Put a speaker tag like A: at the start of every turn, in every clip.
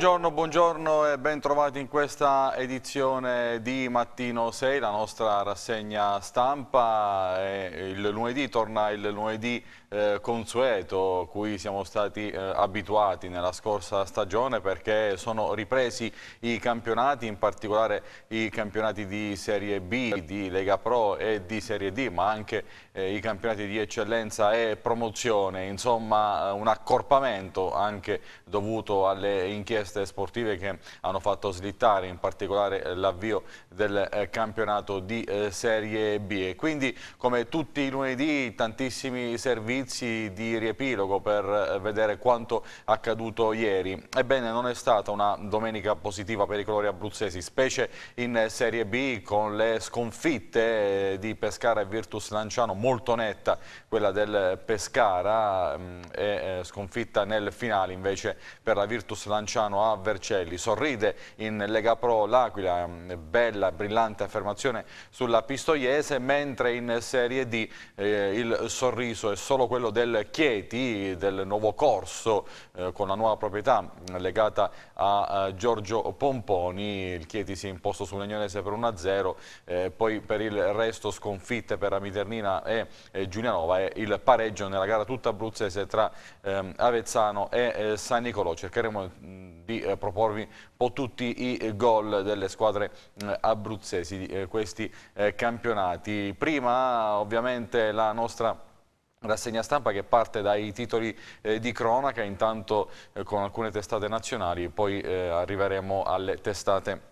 A: Buongiorno, buongiorno e bentrovati in questa edizione di Mattino 6, la nostra rassegna stampa. Eh, il lunedì torna il lunedì eh, consueto cui siamo stati eh, abituati nella scorsa stagione perché sono ripresi i campionati, in particolare i campionati di Serie B, di Lega Pro e di Serie D, ma anche eh, i campionati di eccellenza e promozione, insomma un accorpamento anche dovuto alle inchieste sportive che hanno fatto slittare in particolare eh, l'avvio del eh, campionato di eh, Serie B. E quindi come tutti i lunedì tantissimi servizi indizi di riepilogo per eh, vedere quanto accaduto ieri. Ebbene, non è stata una domenica positiva per i colori abruzzesi, specie in Serie B con le sconfitte eh, di Pescara e Virtus Lanciano, molto netta quella del Pescara, mm, e eh, sconfitta nel finale invece per la Virtus Lanciano a Vercelli. Sorride in Lega Pro l'Aquila, mm, bella, brillante affermazione sulla Pistoiese, mentre in Serie D eh, il sorriso è solo quello del Chieti, del nuovo corso eh, con la nuova proprietà mm, legata a, a, eh, Giorgio Pomponi. Il Chieti si è imposto sull'Agnonese per 1-0, eh, poi per il resto sconfitte per Amiternina e, e Giulianova e il pareggio nella gara tutta abruzzese tra ehm, Avezzano e eh, San Nicolò. Cercheremo mh, mm, di eh, proporvi un po' tutti i gol delle squadre mh, mm, abruzzesi di eh, questi campionati. Prima ovviamente la nostra rassegna stampa che parte dai titoli eh, di cronaca, intanto eh, con alcune testate nazionali, poi eh, arriveremo alle testate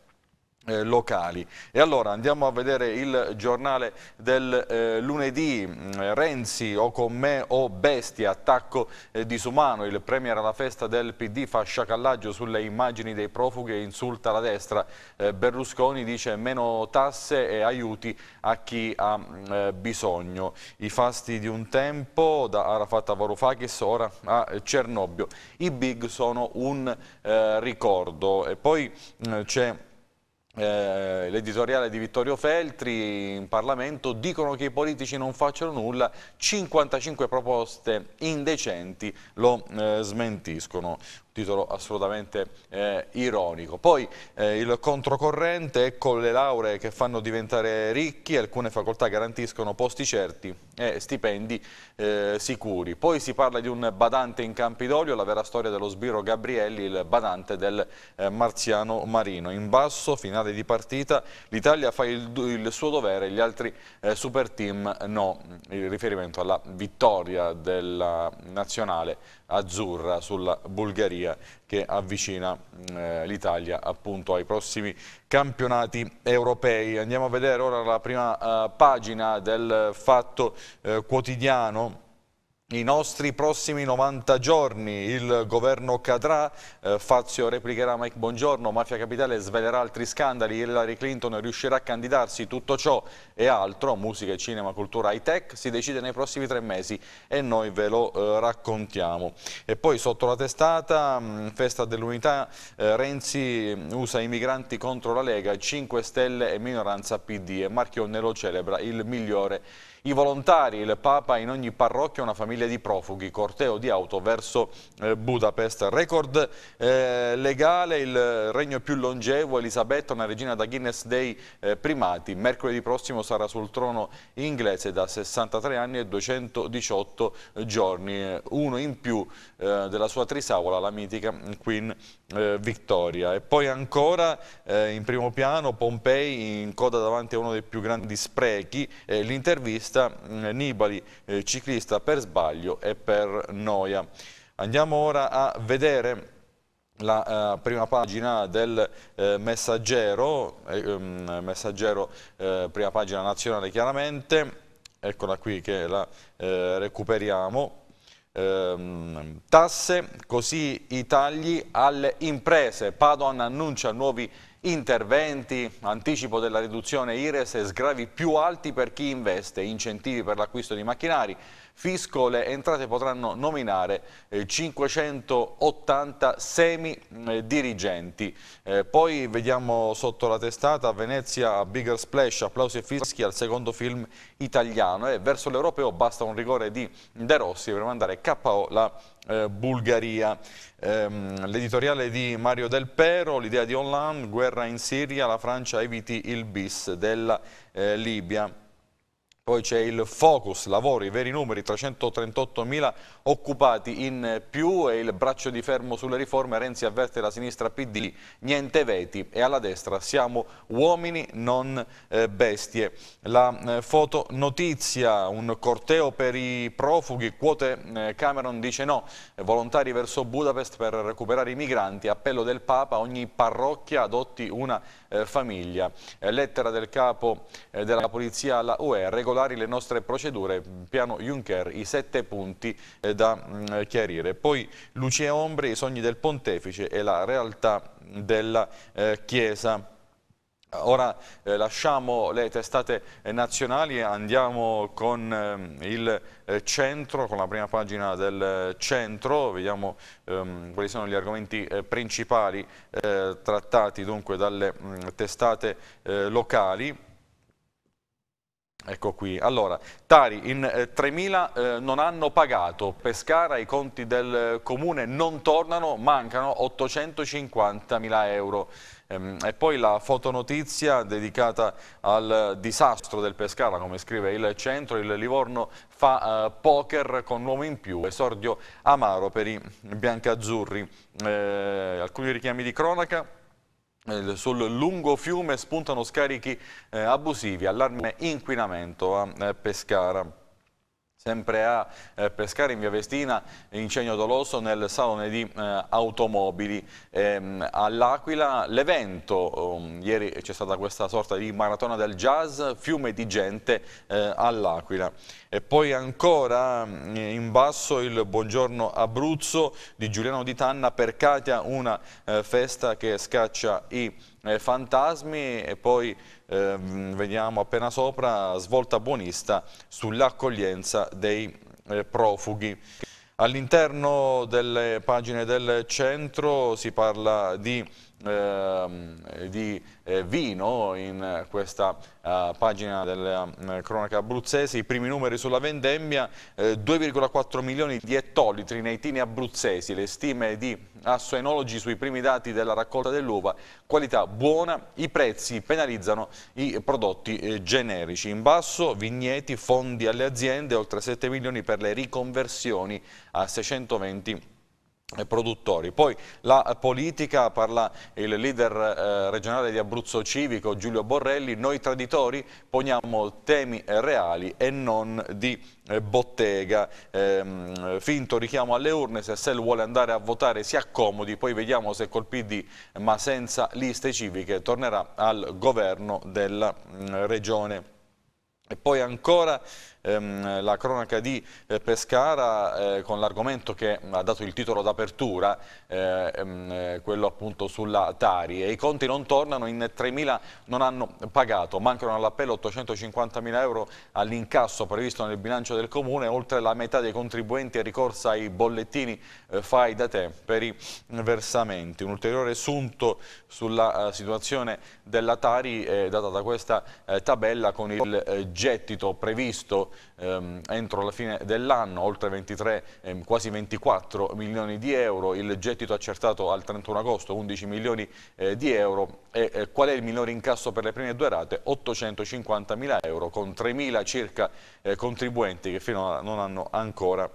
A: eh, locali. E allora andiamo a vedere il giornale del eh, lunedì, mm, Renzi o con me o bestia, attacco eh, disumano, il premier alla festa del PD fa sciacallaggio sulle immagini dei profughi e insulta la destra, eh, Berlusconi dice meno tasse e aiuti a chi ha mm, eh, bisogno. I fasti di un tempo da Arafat a Varoufakis, ora a Cernobbio. I big sono un eh, ricordo e poi mm, c'è eh, l'editoriale di Vittorio Feltri in Parlamento dicono che i politici non facciano nulla, 55 proposte indecenti lo eh, smentiscono titolo assolutamente eh, ironico. Poi eh, il controcorrente, ecco le lauree che fanno diventare ricchi, alcune facoltà garantiscono posti certi e stipendi eh, sicuri. Poi si parla di un badante in Campidoglio, la vera storia dello sbirro Gabrielli, il badante del eh, Marziano Marino. In basso, finale di partita, l'Italia fa il, il, suo dovere, gli altri eh, super team no, il riferimento alla vittoria della nazionale azzurra sulla Bulgaria che avvicina mm, eh, l'Italia appunto ai prossimi campionati europei. Andiamo a vedere ora la prima eh, pagina del eh, Fatto eh, Quotidiano i nostri prossimi 90 giorni il governo cadrà, eh, Fazio replicherà Mike Buongiorno, Mafia Capitale svelerà altri scandali, Hillary Clinton riuscirà a candidarsi, tutto ciò e altro, musica, cinema, cultura, high tech, si decide nei prossimi tre mesi e noi ve lo eh, raccontiamo. E poi sotto la testata, mh, mm, festa dell'unità, eh, Renzi mm, usa i migranti contro la Lega, 5 Stelle e minoranza PD e Marchionne lo celebra il migliore i volontari, il Papa in ogni parrocchia una famiglia di profughi, corteo di auto verso eh, Budapest. Record eh, legale, il regno più longevo, Elisabetta, una regina da Guinness dei eh, primati. Mercoledì prossimo sarà sul trono inglese da 63 anni e 218 giorni, eh, uno in più eh, della sua trisavola, la mitica Queen eh, Victoria. E poi ancora in primo piano Pompei in coda davanti a uno dei più grandi sprechi, l'intervista pista, mm, Nibali eh, ciclista per sbaglio e per noia. Andiamo ora a vedere la eh, prima pagina del eh, messaggero, eh, ehm, messaggero eh, prima pagina nazionale chiaramente, eccola qui che la eh, recuperiamo, ehm, tasse, così i tagli alle imprese, Padoan annuncia nuovi Interventi, anticipo della riduzione IRES e sgravi più alti per chi investe, incentivi per l'acquisto di macchinari, fisco le entrate potranno nominare 580 eh, semi mm, eh, dirigenti. Eh, poi vediamo sotto la testata Venezia Bigger Splash, applausi e fischi al secondo film italiano e verso l'europeo basta un rigore di De Rossi per mandare KO la Bulgaria. Ehm, l'editoriale di Mario Del Pero, l'idea di Hollande, guerra in Siria, la Francia eviti il bis della Libia. Poi c'è il focus, lavori, veri numeri, 338.000 occupati in più e il braccio di fermo sulle riforme. Renzi avverte la sinistra PD, niente veti e alla destra siamo uomini non eh, bestie. La eh, fotonotizia, un corteo per i profughi, quote eh, Cameron dice no, volontari verso Budapest per recuperare i migranti, appello del Papa, ogni parrocchia adotti una famiglia. lettera del capo della polizia alla UE, regolare regolari le nostre procedure, piano Juncker, i sette punti eh, da mh, mm, chiarire. Poi luci e ombre, i sogni del pontefice e la realtà della eh, Chiesa. Ora eh, lasciamo le testate eh, nazionali e andiamo con ehm, eh, il centro, con la prima pagina del eh, centro, vediamo ehm, quali sono gli argomenti eh, principali trattati dunque dalle mh, mm, testate locali. Ecco qui, allora, Tari in eh, 3.000 eh, non hanno pagato, Pescara i conti del eh, comune non tornano, mancano 850.000 euro. Ehm, e poi la fotonotizia dedicata al disastro del Pescara, come scrive il centro, il Livorno fa eh, poker con uomo in più, esordio amaro per i biancazzurri. Eh, alcuni richiami di cronaca sul lungo fiume spuntano scarichi eh, abusivi, allarme inquinamento a eh, Pescara. Sempre a eh, pescare in via Vestina, in Cegno doloso nel salone di eh, automobili. Ehm, All'Aquila l'evento, um, ieri c'è stata questa sorta di maratona del jazz, fiume di gente eh, all'Aquila. E poi ancora mm, in basso il buongiorno Abruzzo di Giuliano di Tanna per Katia, una eh, festa che scaccia i eh, fantasmi e poi ehm, veniamo appena sopra, svolta buonista sull'accoglienza dei eh, profughi. All'interno delle pagine del centro si parla di Ehm, di eh, vino in questa eh, pagina della mm, cronaca abruzzese, i primi numeri sulla vendemmia, 2,4 eh, milioni di ettolitri nei tini abruzzesi, le stime di assoenologi sui primi dati della raccolta dell'uva, qualità buona, i prezzi penalizzano i prodotti generici. In basso vigneti, fondi alle aziende, oltre 7 milioni per le riconversioni a 620 milioni eh, produttori. Poi la politica, parla il leader eh, regionale di Abruzzo Civico Giulio Borrelli, noi traditori poniamo temi eh, reali e non di eh, bottega. Ehm, finto richiamo alle urne, se Sell vuole andare a votare si accomodi, poi vediamo se col PD ma senza liste civiche tornerà al governo della mh, mm, regione. E poi ancora ehm, la cronaca di eh, Pescara eh, con l'argomento che ha dato il titolo d'apertura, eh, ehm, eh, quello appunto sulla Tari. E I conti non tornano, in 3.000 non hanno pagato, mancano all'appello 850.000 euro all'incasso previsto nel bilancio del Comune, oltre la metà dei contribuenti è ricorsa ai bollettini eh, fai da te per i versamenti. Un ulteriore sunto sulla uh, situazione della Tari è data da questa uh, tabella con il uh, gettito previsto ehm, entro la fine dell'anno, oltre 23, ehm, quasi 24 milioni di euro, il gettito accertato al 31 agosto 11 milioni eh, di euro e eh, qual è il minore incasso per le prime due rate? 850 mila euro con 3 mila circa eh, contribuenti che fino a non hanno ancora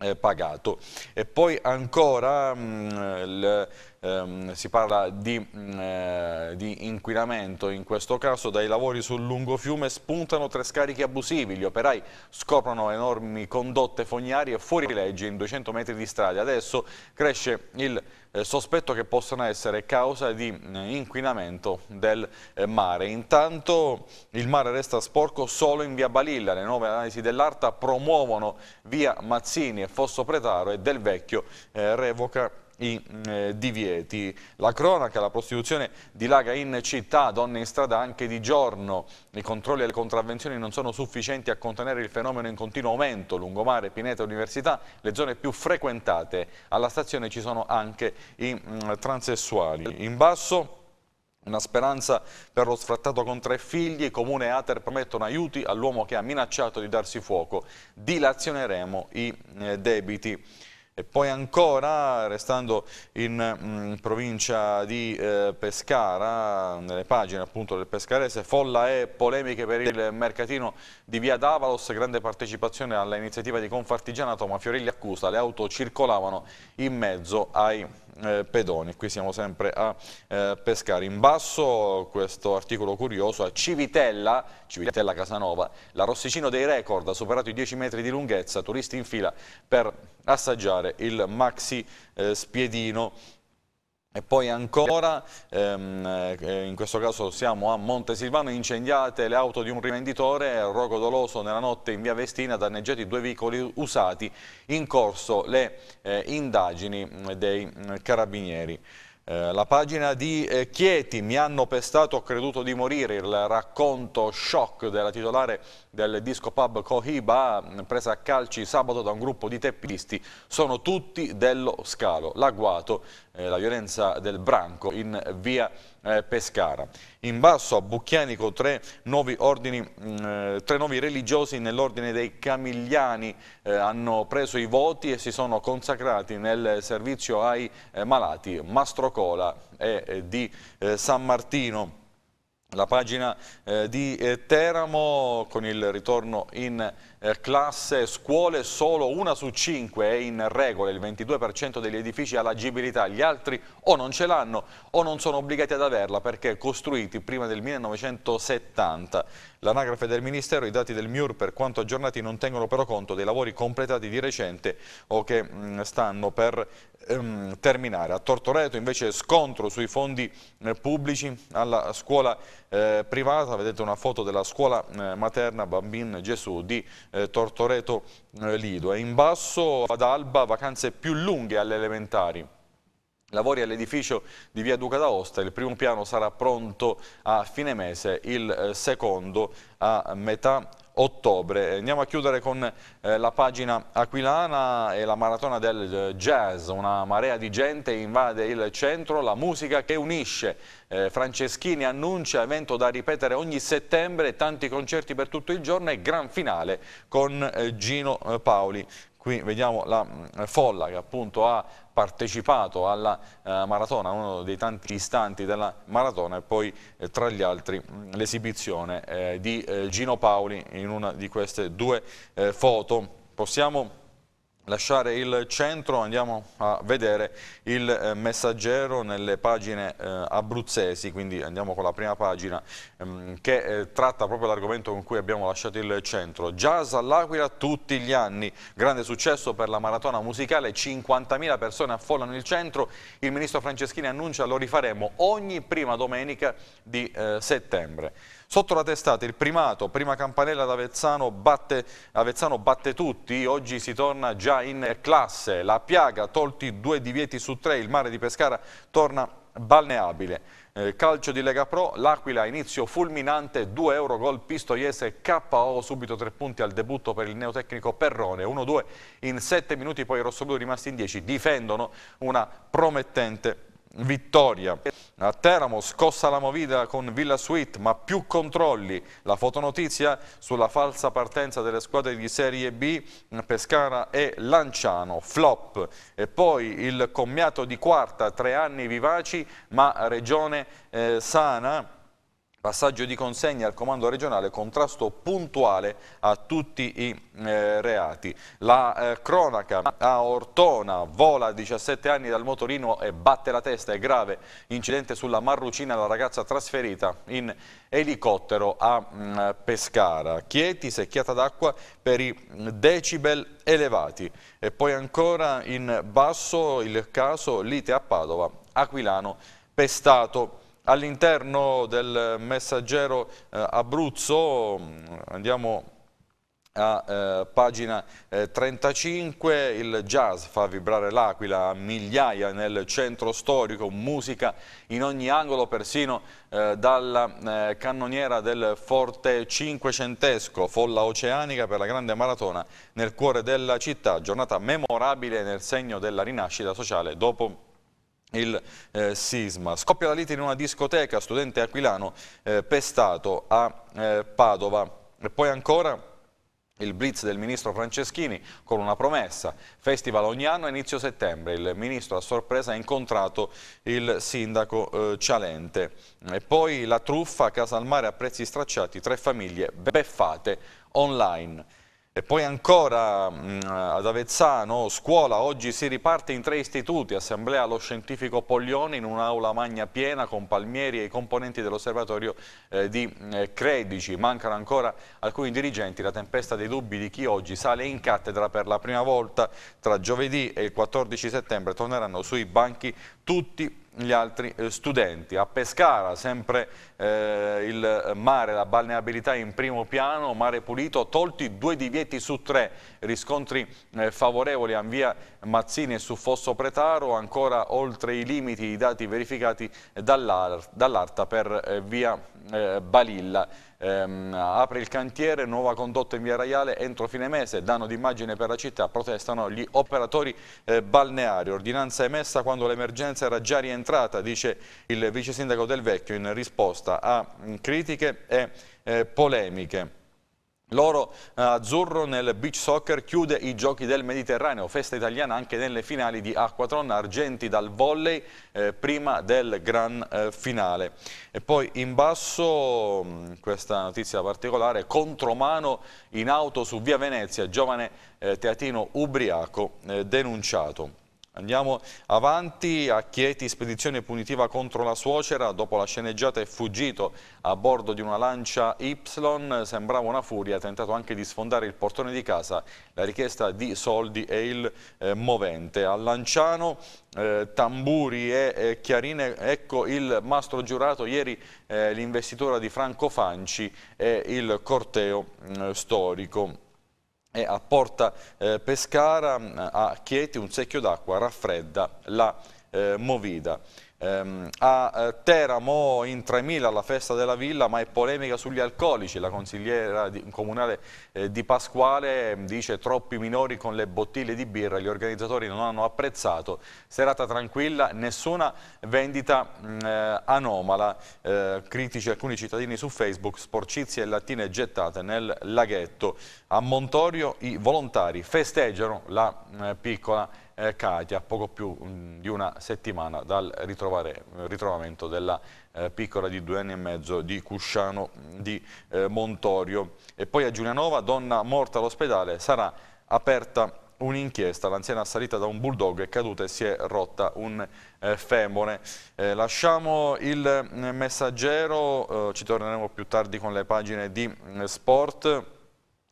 A: eh, pagato. E poi ancora mh, mm, il ehm, si parla di, mh, mm, eh, di, inquinamento in questo caso, dai lavori sul lungo fiume spuntano tre scarichi abusivi, gli operai scoprono enormi condotte fognarie fuori legge in 200 metri di strada adesso cresce il eh, sospetto che possano essere causa di mh, mm, inquinamento del eh, mare. Intanto il mare resta sporco solo in via Balilla, le nuove analisi dell'ARTA promuovono via Mazzini e Fosso Pretaro e del Vecchio eh, revoca i mm, eh, divieti. La cronaca, la prostituzione dilaga in città, donne in strada anche di giorno. I controlli e le contravvenzioni non sono sufficienti a contenere il fenomeno in continuo aumento. Lungomare, Pineta, Università, le zone più frequentate. Alla stazione ci sono anche i mh, mm, transessuali. In basso... Una speranza per lo sfrattato con tre figli, Comune e Ater promettono aiuti all'uomo che ha minacciato di darsi fuoco. Dilazioneremo i eh, debiti. E poi ancora, restando in mh, mm, provincia di eh, Pescara, nelle pagine appunto del Pescarese, folla e polemiche per il mercatino di Via Davalos, grande partecipazione all'iniziativa di Confartigianato, ma Fiorilli accusa, le auto circolavano in mezzo ai eh, pedoni. Qui siamo sempre a eh, pescare. In basso questo articolo curioso a Civitella, Civitella Casanova, la dei record, ha superato i 10 metri di lunghezza, turisti in fila per assaggiare il maxi eh, spiedino. E poi ancora, ehm, eh, in questo caso siamo a Montesilvano, incendiate le auto di un rivenditore, rogo doloso nella notte in via Vestina, danneggiati due veicoli usati, in corso le eh, indagini mm, dei mm, carabinieri. Eh, la pagina di eh, Chieti, mi hanno pestato, ho creduto di morire, il racconto shock della titolare del disco pub Cohiba, mm, presa a calci sabato da un gruppo di teppisti, sono tutti dello scalo, l'agguato, eh, la violenza del branco in via eh, Pescara. In basso a Bucchianico tre nuovi, ordini, mh, mm, eh, tre nuovi religiosi nell'ordine dei Camigliani eh, hanno preso i voti e si sono consacrati nel servizio ai eh, malati Mastrocola e eh, di eh, San Martino. La pagina di Teramo con il ritorno in eh, classe scuole solo una su cinque è in regola, il 22% degli edifici ha l'agibilità, gli altri o non ce l'hanno o non sono obbligati ad averla perché costruiti prima del 1970. L'anagrafe del Ministero, i dati del MIUR per quanto aggiornati non tengono però conto dei lavori completati di recente o che mm, stanno per ehm, terminare. A Tortoreto invece scontro sui fondi eh, pubblici alla scuola eh, privata, vedete una foto della scuola eh, materna Bambin Gesù di eh, Tortoreto eh, Lido e in basso ad Alba vacanze più lunghe alle elementari. Lavori all'edificio di via Duca d'Aosta, il primo piano sarà pronto a fine mese, il eh, secondo a metà ottobre. Andiamo a chiudere con eh, la pagina aquilana e la maratona del eh, jazz, una marea di gente invade il centro, la musica che unisce. Eh, Franceschini annuncia evento da ripetere ogni settembre, tanti concerti per tutto il giorno e gran finale con eh, Gino eh, Paoli. Qui vediamo la mm, folla che appunto ha partecipato alla eh, maratona, uno dei tanti istanti della maratona e poi eh, tra gli altri l'esibizione eh, di eh, Gino Paoli in una di queste due eh, foto. Possiamo lasciare il centro, andiamo a vedere il eh, messaggero nelle pagine eh, abruzzesi, quindi andiamo con la prima pagina ehm, che eh, tratta proprio l'argomento con cui abbiamo lasciato il centro. Jazz all'Aquila tutti gli anni, grande successo per la maratona musicale, 50.000 persone affollano il centro, il ministro Franceschini annuncia lo rifaremo ogni prima domenica di eh, settembre. Sotto la testata il primato, prima campanella d'Avezzano Avezzano batte, Avezzano batte tutti, oggi si torna già in classe, la piaga, tolti due divieti su tre, il mare di Pescara torna balneabile. Eh, calcio di Lega Pro, l'Aquila inizio fulminante, 2 euro gol Pistoiese, KO subito 3 punti al debutto per il neotecnico Perrone, 1-2 in 7 minuti, poi i rossoblù rimasti in 10 difendono una promettente vittoria. A Teramo scossa la movida con Villa Suite ma più controlli. La fotonotizia sulla falsa partenza delle squadre di Serie B, Pescara e Lanciano, flop. E poi il commiato di quarta, tre anni vivaci ma regione eh, sana passaggio di consegna al comando regionale, contrasto puntuale a tutti i eh, reati. La eh, cronaca a Ortona, vola a 17 anni dal motorino e batte la testa, è grave incidente sulla Marrucina, la ragazza trasferita in elicottero a mh, mm, Pescara. Chieti, secchiata d'acqua per i mm, decibel elevati. E poi ancora in basso il caso lite a Padova, Aquilano pestato. All'interno del messaggero eh, Abruzzo, mm, andiamo a eh, pagina eh, 35 il jazz fa vibrare l'aquila a migliaia nel centro storico, musica in ogni angolo, persino eh, dalla eh, cannoniera del Forte Cinquecentesco, folla oceanica per la grande maratona nel cuore della città, giornata memorabile nel segno della rinascita sociale dopo il eh, sisma. Scoppia la lite in una discoteca, studente aquilano eh, pestato a eh, Padova. E poi ancora il blitz del ministro Franceschini con una promessa, festival ogni anno a inizio settembre, il ministro a sorpresa ha incontrato il sindaco eh, Cialente e poi la truffa a casa al mare a prezzi stracciati, tre famiglie beffate online. E poi ancora mm, ad Avezzano, scuola, oggi si riparte in tre istituti, assemblea allo scientifico Poglioni in un'aula magna piena con Palmieri e i componenti dell'osservatorio eh, di eh, Credici. Mancano ancora alcuni dirigenti, la tempesta dei dubbi di chi oggi sale in cattedra per la prima volta tra giovedì e il 14 settembre torneranno sui banchi tutti gli altri eh, studenti. A Pescara sempre eh, il mare, la balneabilità in primo piano, mare pulito, tolti due divieti su tre, riscontri eh, favorevoli a via Mazzini e su Fosso Pretaro, ancora oltre i limiti i dati verificati dall'Arta per eh, via eh, Balilla. Ehm, apre il cantiere, nuova condotta in via Raiale entro fine mese, danno d'immagine per la città, protestano gli operatori eh, balneari. Ordinanza emessa quando l'emergenza era già rientrata, dice il vice sindaco del Vecchio in risposta a mm, critiche e polemiche. L'oro eh, azzurro nel beach soccer chiude i giochi del Mediterraneo, festa italiana anche nelle finali di Aquatron, argenti dal volley eh, prima del gran eh, finale. E poi in basso mm, questa notizia particolare, contromano in auto su via Venezia, giovane eh, teatino ubriaco eh, denunciato. Andiamo avanti a Chieti, spedizione punitiva contro la suocera, dopo la sceneggiata è fuggito a bordo di una lancia Y, sembrava una furia, ha tentato anche di sfondare il portone di casa, la richiesta di soldi e il eh, movente. A Lanciano eh, tamburi e eh, chiarine, ecco il mastro giurato, ieri eh, l'investitura di Franco Fanci e il corteo mm, storico e a Porta eh, Pescara mm, a Chieti un secchio d'acqua raffredda la eh, Movida. Ehm, a eh, Teramo in 3.000 alla festa della villa ma è polemica sugli alcolici la consigliera comunale eh, di Pasquale ehm, dice troppi minori con le bottiglie di birra gli organizzatori non hanno apprezzato serata tranquilla nessuna vendita mm, eh, anomala critici alcuni cittadini su Facebook sporcizie e lattine gettate nel laghetto a Montorio i volontari festeggiano la mm, piccola eh, Katia, poco più mh, mm, di una settimana dal ritrovamento della eh, piccola di due anni e mezzo di Cusciano mm, di eh, Montorio. E poi a Giulianova, donna morta all'ospedale, sarà aperta un'inchiesta, l'anziana assalita da un bulldog è caduta e si è rotta un eh, femore. Eh, lasciamo il mm, messaggero, eh, ci torneremo più tardi con le pagine di sport.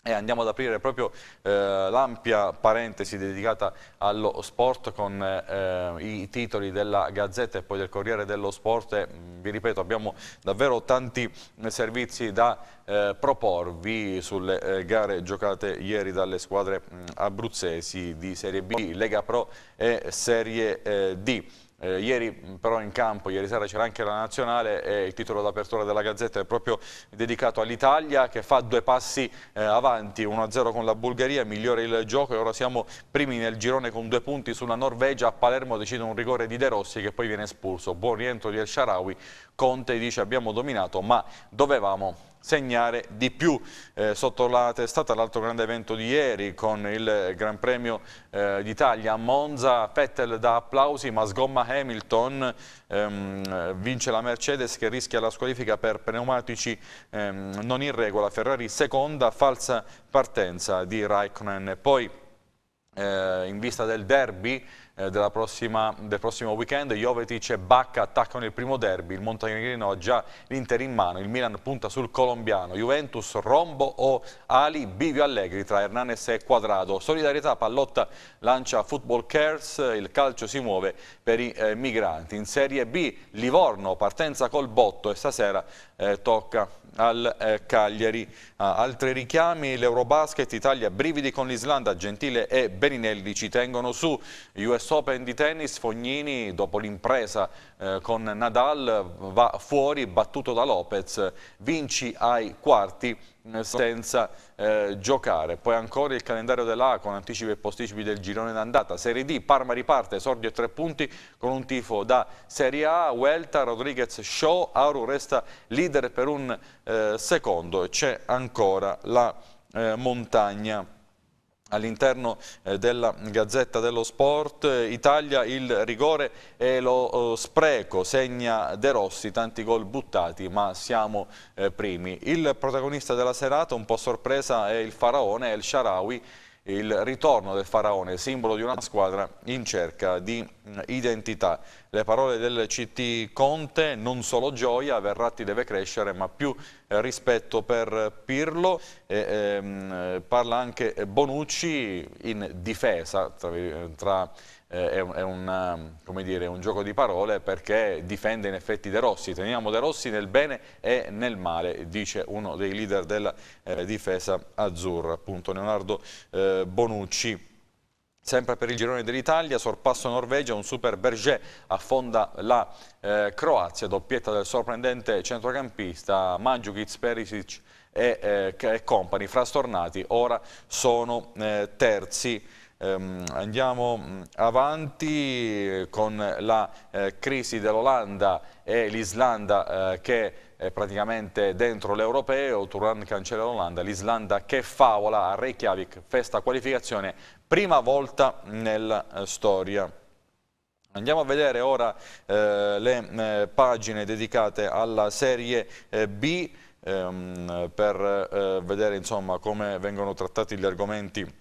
A: E andiamo ad aprire proprio eh, l'ampia parentesi dedicata allo sport con eh, i titoli della Gazzetta e poi del Corriere dello Sport. E, mm, vi ripeto, abbiamo davvero tanti servizi da eh, proporvi sulle eh, gare giocate ieri dalle squadre mh, mm, abruzzesi di Serie B, Lega Pro e Serie eh, D. Eh, ieri mm, però in campo, ieri sera c'era anche la nazionale e il titolo d'apertura della Gazzetta è proprio dedicato all'Italia che fa due passi eh, avanti, 1-0 con la Bulgaria, migliore il gioco e ora siamo primi nel girone con due punti sulla Norvegia, a Palermo decide un rigore di De Rossi che poi viene espulso, buon rientro di El Sharawi, Conte dice abbiamo dominato ma dovevamo segnare di più. Eh, sotto la testata l'altro grande evento di ieri con il Gran Premio eh, d'Italia a Monza, Vettel da applausi ma sgomma Hamilton, ehm, vince la Mercedes che rischia la squalifica per pneumatici ehm, non in regola, Ferrari seconda, falsa partenza di Raikkonen. Poi eh, in vista del derby eh, prossima, del prossimo weekend. Jovetic e Bacca attaccano il primo derby, il Montenegrino ha già l'Inter in mano, il Milan punta sul colombiano, Juventus, Rombo o Ali, Bivio Allegri tra Hernanes e Quadrado. Solidarietà, Pallotta lancia Football Cares, il calcio si muove per i eh, migranti. In Serie B, Livorno, partenza col botto e stasera eh, tocca al eh, Cagliari. Ah, altri richiami, l'Eurobasket, Italia brividi con l'Islanda, Gentile e Beninelli ci tengono su. US Open di tennis, Fognini dopo l'impresa eh, con Nadal va fuori, battuto da Lopez, vinci ai quarti senza eh, giocare. Poi ancora il calendario dell'A con anticipi e posticipi del girone d'andata. Serie D, Parma riparte, esordio a tre punti con un tifo da Serie A, Welta, Rodriguez, Shaw, Aru resta leader per un eh, secondo e c'è ancora la eh, montagna All'interno eh, della Gazzetta dello Sport, Italia il rigore e lo eh, spreco, segna De Rossi, tanti gol buttati ma siamo eh, primi. Il protagonista della serata, un po' sorpresa, è il faraone è il Sharawi il ritorno del faraone, simbolo di una squadra in cerca di mm, identità. Le parole del CT Conte, non solo gioia, Verratti deve crescere, ma più eh, rispetto per Pirlo. E, ehm, parla anche Bonucci in difesa tra, tra eh, è un, è, un, um, dire, un, gioco di parole perché difende in effetti De Rossi. Teniamo De Rossi nel bene e nel male, dice uno dei leader della eh, difesa azzurra, appunto Leonardo eh, Bonucci. Sempre per il girone dell'Italia, sorpasso Norvegia, un super Berger affonda la eh, Croazia, doppietta del sorprendente centrocampista Mandzukic Perisic e, eh, e Company, frastornati, ora sono eh, terzi. Ehm, andiamo mm, avanti con la eh, crisi dell'Olanda e l'Islanda eh, che è praticamente dentro l'europeo, Turan cancella l'Olanda, l'Islanda che favola a Reykjavik, festa qualificazione, prima volta nella eh, storia. Andiamo a vedere ora eh, le eh, pagine dedicate alla serie eh, B ehm, per vedere insomma, come vengono trattati gli argomenti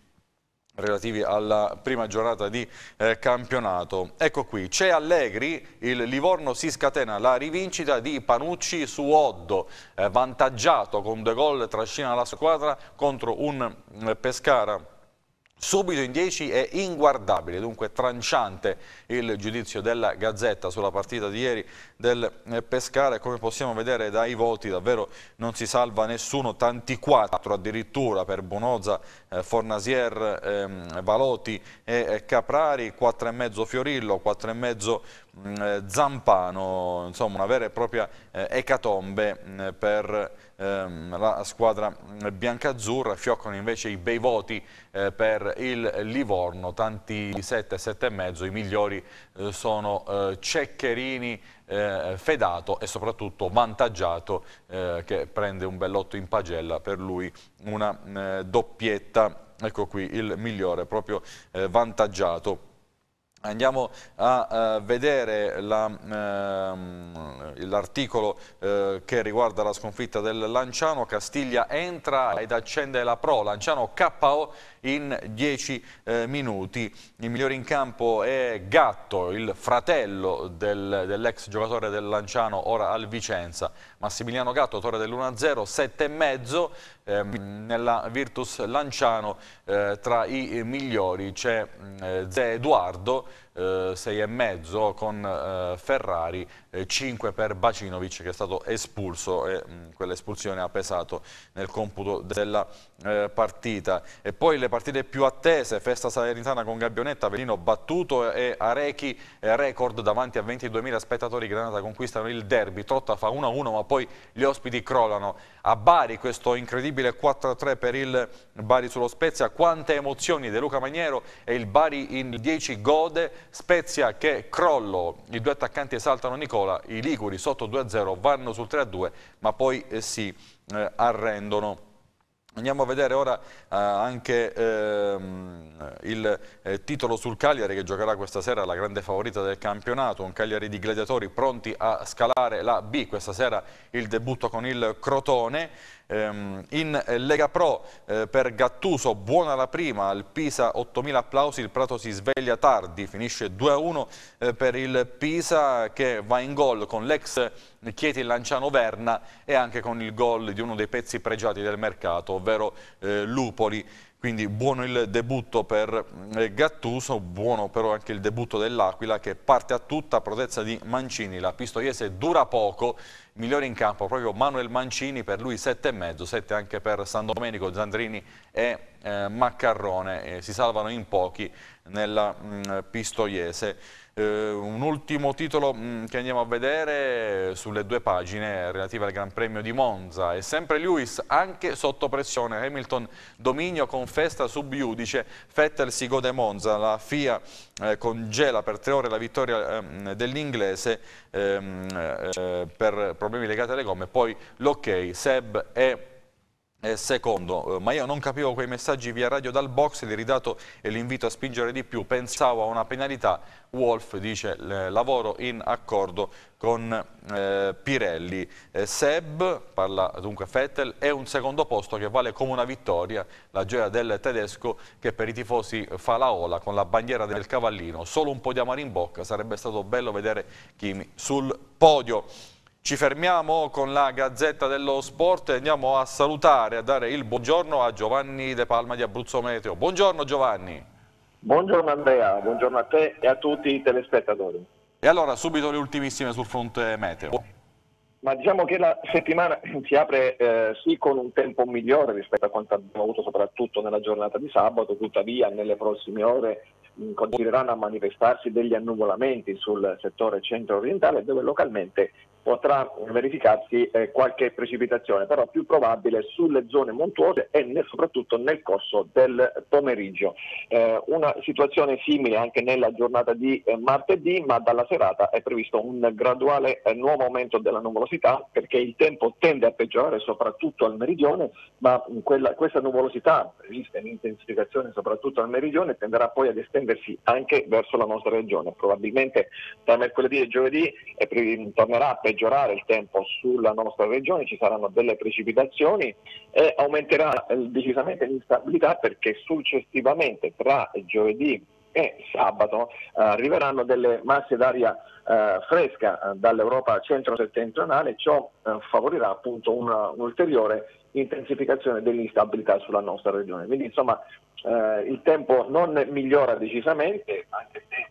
A: relativi alla prima giornata di eh, campionato. Ecco qui, c'è Allegri, il Livorno si scatena la rivincita di Panucci su Oddo, eh, vantaggiato con due gol trascina la squadra contro un eh, Pescara subito in 10 è inguardabile, dunque tranciante il giudizio della Gazzetta sulla partita di ieri del eh, Pescara, come possiamo vedere dai voti davvero non si salva nessuno, tanti 4 addirittura per Bonoza, eh, Fornasier, ehm, Valoti e eh, Caprari, 4,5 Fiorillo, 4,5 mm, eh, Zampano, insomma una vera e propria eh, ecatombe eh, per Ehm, la squadra biancazzurra, fioccano invece i bei voti eh, per il Livorno, tanti 7, 7,5, i migliori eh, sono eh, Ceccherini, eh, Fedato e soprattutto Vantaggiato eh, che prende un bellotto in pagella, per lui una eh, doppietta, ecco qui il migliore, proprio Vantaggiato. Andiamo a uh, vedere ehm, l'articolo la, uh, eh, uh, che riguarda la sconfitta del Lanciano, Castiglia entra ed accende la Pro, Lanciano KO in 10 eh, minuti. Il migliore in campo è Gatto, il fratello del, dell'ex giocatore del Lanciano, ora al Vicenza. Massimiliano Gatto, autore dell'1-0, 7,5 ehm, nella Virtus Lanciano. Eh, tra i migliori c'è mm, eh, Zé Eduardo, 6,5 eh, con eh, Ferrari, 5 per Bacinovic che è stato espulso e mm, quell'espulsione ha pesato nel computo della eh, partita. E poi le partite più attese, Festa Salernitana con Gabbionetta, Velino battuto e Arechi record davanti a 22.000 spettatori, Granata conquistano il derby, Trotta fa 1-1 ma poi gli ospiti crollano. A Bari questo incredibile 4-3 per il Bari sullo Spezia, quante emozioni De Luca Maniero e il Bari in 10 gode Spezia che crollo, i due attaccanti esaltano Nicola, i Liguri sotto 2-0 vanno sul 3-2 ma poi eh, si eh, arrendono. Andiamo a vedere ora eh, anche ehm, il eh, titolo sul Cagliari che giocherà questa sera la grande favorita del campionato, un Cagliari di gladiatori pronti a scalare la B, questa sera il debutto con il Crotone. Ehm, in Lega Pro eh, per Gattuso, buona la prima, al Pisa 8.000 applausi, il Prato si sveglia tardi, finisce 2-1 eh, per il Pisa che va in gol con l'ex Chieti Lanciano Verna e anche con il gol di uno dei pezzi pregiati del mercato, ovvero eh, Lupoli. Quindi buono il debutto per Gattuso, buono però anche il debutto dell'Aquila che parte a tutta a protezza di Mancini. La Pistoiese dura poco, migliore in campo proprio Manuel Mancini, per lui 7,5, 7 anche per San Domenico, Zandrini e eh, Maccarrone, eh, si salvano in pochi nella mh, mm, Pistoiese. Eh, un ultimo titolo mh, mm, che andiamo a vedere sulle due pagine relative al Gran Premio di Monza e sempre Lewis anche sotto pressione Hamilton dominio con festa subiudice judice Vettel si gode Monza la FIA eh, congela per tre ore la vittoria ehm, dell'inglese ehm, eh, per problemi legati alle gomme poi l'ok ok, Seb e eh, secondo, eh, ma io non capivo quei messaggi via radio dal box, li ridato e l'invito a spingere di più, pensavo a una penalità, Wolf dice lavoro in accordo con eh, Pirelli, eh, Seb, parla dunque Fettel, è un secondo posto che vale come una vittoria, la gioia del tedesco che per i tifosi fa la ola con la bandiera del cavallino, solo un po' di amare in bocca, sarebbe stato bello vedere Kimi sul podio. Ci fermiamo con la Gazzetta dello Sport e andiamo a salutare, a dare il buongiorno a Giovanni De Palma di Abruzzo Meteo. Buongiorno Giovanni.
B: Buongiorno Andrea, buongiorno a te e a tutti i telespettatori.
A: E allora subito le ultimissime sul fronte meteo.
B: Ma diciamo che la settimana si apre eh, sì con un tempo migliore rispetto a quanto abbiamo avuto soprattutto nella giornata di sabato, tuttavia nelle prossime ore mm, continueranno a manifestarsi degli annuvolamenti sul settore centro-orientale dove localmente potrà verificarsi eh, qualche precipitazione, però più probabile sulle zone montuose e nel, soprattutto nel corso del pomeriggio. Eh, una situazione simile anche nella giornata di eh, martedì, ma dalla serata è previsto un graduale eh, nuovo aumento della nuvolosità perché il tempo tende a peggiorare soprattutto al meridione, ma quella, questa nuvolosità prevista in intensificazione soprattutto al meridione tenderà poi ad estendersi anche verso la nostra regione. Probabilmente tra mercoledì e giovedì tornerà a peggiorare peggiorare il tempo sulla nostra regione, ci saranno delle precipitazioni e aumenterà eh, decisamente l'instabilità perché successivamente tra giovedì e sabato eh, arriveranno delle masse d'aria eh, fresca dall'Europa centro-settentrionale, ciò favorirà appunto un'ulteriore intensificazione dell'instabilità sulla nostra regione. Quindi insomma il tempo non migliora decisamente, anche se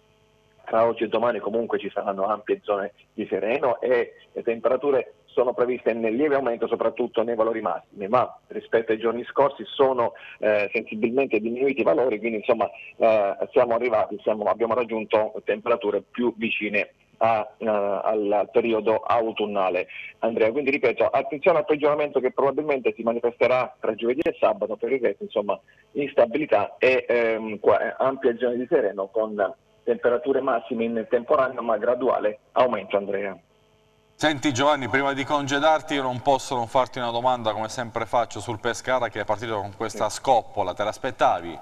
B: tra oggi e domani comunque ci saranno ampie zone di sereno e le temperature sono previste nel lieve aumento soprattutto nei valori massimi, ma rispetto ai giorni scorsi sono eh, sensibilmente diminuiti i valori, quindi insomma eh, siamo arrivati, siamo, abbiamo raggiunto temperature più vicine a, uh, al periodo autunnale. Andrea, quindi ripeto, attenzione al peggioramento che probabilmente si manifesterà tra giovedì e sabato, per il resto insomma instabilità e ehm, qua, eh, ampia zona di sereno con temperature massime in temporanea ma graduale aumento Andrea.
A: Senti Giovanni, prima di congedarti io non posso non farti una domanda come sempre faccio sul Pescara che è partito con questa scoppola, te l'aspettavi?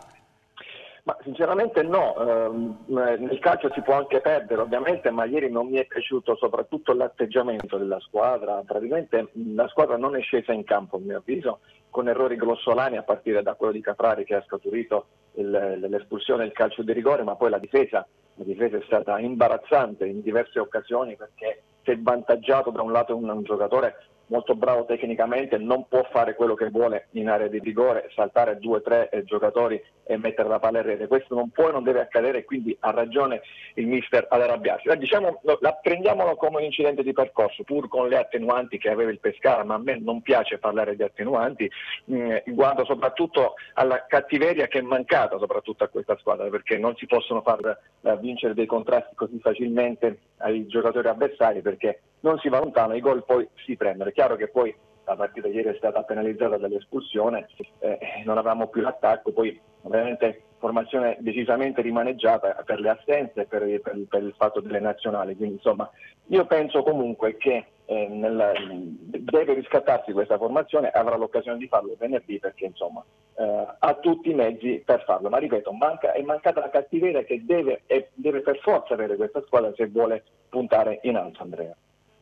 B: Ma sinceramente no, ehm, eh, nel calcio si può anche perdere ovviamente, ma ieri non mi è piaciuto soprattutto l'atteggiamento della squadra, praticamente la squadra non è scesa in campo a mio avviso con errori grossolani a partire da quello di Caprari che ha scaturito il, l'espulsione del calcio di rigore, ma poi la difesa, la difesa è stata imbarazzante in diverse occasioni perché si è vantaggiato da un lato un, un giocatore molto bravo tecnicamente, non può fare quello che vuole in area di rigore, saltare due o tre eh, giocatori e mettere la palla in rete. Questo non può e non deve accadere, quindi ha ragione il mister ad arrabbiarsi. Diciamo, la, prendiamolo come un incidente di percorso, pur con le attenuanti che aveva il Pescara, ma a me non piace parlare di attenuanti, eh, guardo soprattutto alla cattiveria che è mancata soprattutto a questa squadra, perché non si possono far eh, vincere dei contrasti così facilmente ai giocatori avversari, perché non si va lontano, i gol poi si prendono. È chiaro che poi la partita ieri è stata penalizzata dall'espulsione, eh, non avevamo più l'attacco, poi ovviamente formazione decisamente rimaneggiata per le assenze e per, per, per, il fatto delle nazionali. Quindi insomma io penso comunque che eh, nella, deve riscattarsi questa formazione, avrà l'occasione di farlo venerdì perché insomma eh, ha tutti i mezzi per farlo. Ma ripeto, manca, è mancata la cattiveria che deve, è, deve per forza avere questa squadra se vuole puntare in alto Andrea.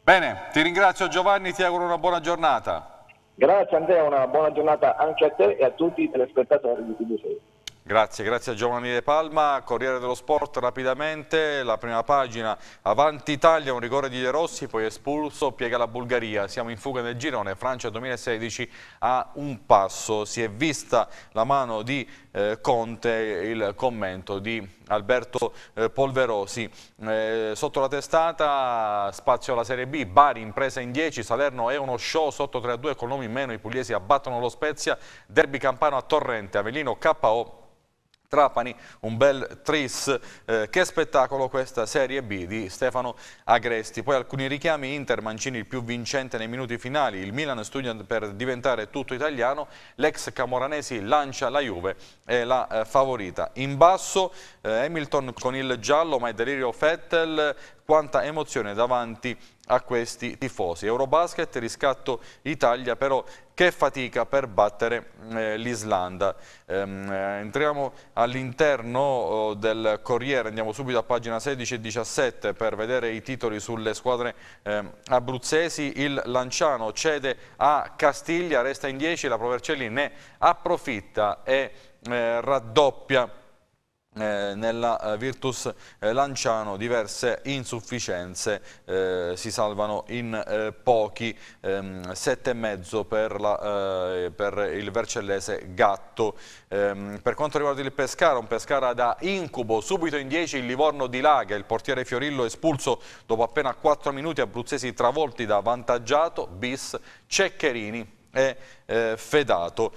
A: Bene, ti ringrazio Giovanni, ti auguro una buona giornata.
B: Grazie Andrea, una buona giornata anche a te e a tutti i telespettatori di TV6.
A: Grazie, grazie a Giovanni De Palma, Corriere dello Sport rapidamente, la prima pagina, avanti Italia, un rigore di De Rossi, poi espulso, piega la Bulgaria, siamo in fuga nel girone, Francia 2016 a un passo, si è vista la mano di eh, Conte, il commento di Alberto eh, Polverosi. Eh, sotto la testata spazio alla Serie B, Bari impresa in 10, Salerno è uno show sotto 3-2 con nomi in meno, i pugliesi abbattono lo Spezia, Derby Campano a Torrente, Avellino KO Trapani, un bel tris, eh, che spettacolo questa Serie B di Stefano Agresti. Poi alcuni richiami, Inter Mancini il più vincente nei minuti finali, il Milan studia per diventare tutto italiano, l'ex Camoranesi lancia la Juve, è la eh, favorita. In basso eh, Hamilton con il giallo, ma è delirio Fettel, quanta emozione davanti a questi tifosi. Eurobasket, riscatto Italia, però che fatica per battere eh, l'Islanda. Ehm, eh, entriamo all'interno oh, del Corriere, andiamo subito a pagina 16 e 17 per vedere i titoli sulle squadre eh, abruzzesi. Il Lanciano cede a Castiglia, resta in 10, la Provercelli ne approfitta e eh, raddoppia eh, nella eh, Virtus eh, Lanciano diverse insufficienze eh, si salvano in pochi ehm, sette e mezzo per, la, per il Vercellese Gatto ehm, per quanto riguarda il Pescara un Pescara da incubo subito in 10 il Livorno dilaga il portiere Fiorillo espulso dopo appena 4 minuti abruzzesi travolti da vantaggiato bis Ceccherini e Fedato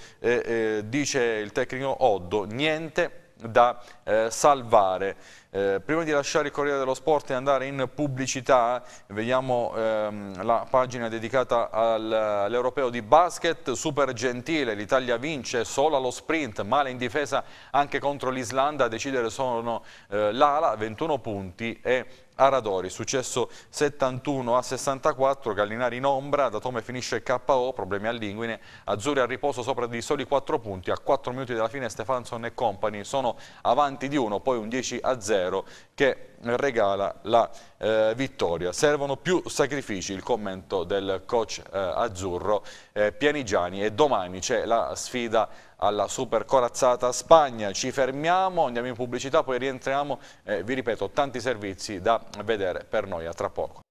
A: dice il tecnico Oddo niente da eh, salvare. Eh, prima di lasciare il Corriere dello Sport e andare in pubblicità, vediamo ehm, la pagina dedicata al, all'Europeo di basket, super gentile, l'Italia vince solo allo sprint, male in difesa anche contro l'Islanda, a decidere sono eh, l'Ala, 21 punti e Aradori, successo 71 a 64, Gallinari in ombra, da Tome finisce KO, problemi all'inguine, Azzurri a riposo sopra di soli 4 punti, a 4 minuti dalla fine Stefanson e compagni sono avanti di 1, poi un 10 a 0 che regala la eh, vittoria. Servono più sacrifici, il commento del coach eh, azzurro eh, Pianigiani e domani c'è la sfida alla super corazzata Spagna. Ci fermiamo, andiamo in pubblicità, poi rientriamo. Eh, vi ripeto, tanti servizi da vedere per noi a tra poco.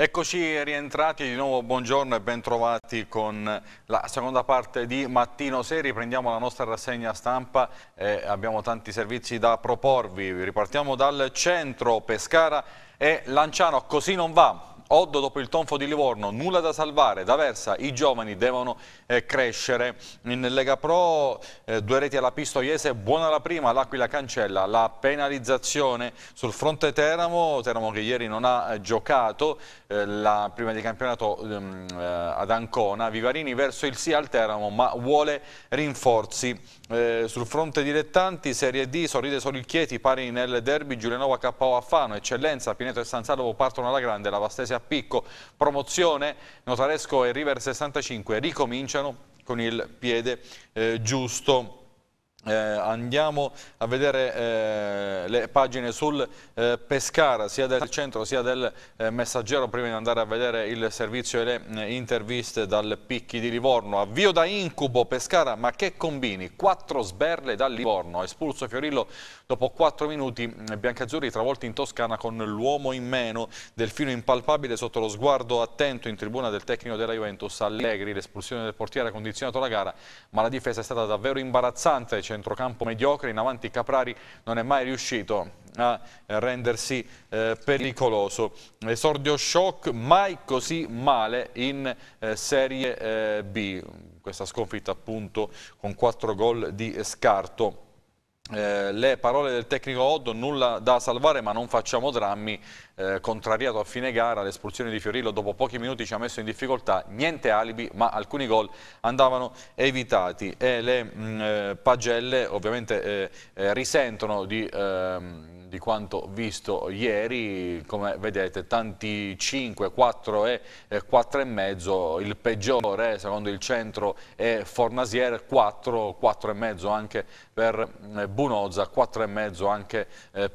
A: Eccoci rientrati di nuovo, buongiorno e bentrovati con la seconda parte di Mattino Seri. Prendiamo la nostra rassegna stampa, eh, abbiamo tanti servizi da proporvi. Ripartiamo dal centro, Pescara e Lanciano, così non va. Oddo dopo il tonfo di Livorno, nulla da salvare, da Versa, i giovani devono eh, crescere. In Lega Pro eh, due reti alla Pistoiese, buona la prima, l'Aquila cancella la penalizzazione sul fronte Teramo, Teramo che ieri non ha eh, giocato eh, la prima di campionato ehm, eh, ad Ancona, Vivarini verso il sì al Teramo ma vuole rinforzi. Eh, sul fronte dilettanti Serie D sorride solo il Chieti, pari nel derby Giulianova KO a Fano, eccellenza, Pineto e San Salvo partono alla grande, la Vastesia a picco. Promozione, Notaresco e River 65 ricominciano con il piede eh, giusto. Eh, andiamo a vedere eh, le pagine sul eh, Pescara, sia del centro sia del eh, messaggero, prima di andare a vedere il servizio e le eh, interviste dal Picchi di Livorno. Avvio da incubo Pescara, ma che combini? Quattro sberle dal Livorno, espulso Fiorillo Dopo 4 minuti mm, Biancazzurri travolti in Toscana con l'uomo in meno, Delfino impalpabile sotto lo sguardo attento in tribuna del tecnico della Juventus Allegri, l'espulsione del portiere ha condizionato la gara, ma la difesa è stata davvero imbarazzante, centrocampo mediocre, in avanti Caprari non è mai riuscito a eh, rendersi eh, pericoloso. Esordio shock, mai così male in eh, Serie eh, B. Questa sconfitta appunto con 4 gol di scarto. Eh, le parole del tecnico Oddo, nulla da salvare ma non facciamo drammi, eh, contrariato a fine gara, l'espulsione di Fiorillo dopo pochi minuti ci ha messo in difficoltà, niente alibi ma alcuni gol andavano evitati e le mh, mm, eh, pagelle ovviamente eh, eh risentono di, eh, di, quanto visto ieri, come vedete tanti 5, 4 e 4 eh, e mezzo, il peggiore secondo il centro è Fornasier, 4, 4 e mezzo anche per mm, Bunozza, 4 e mezzo anche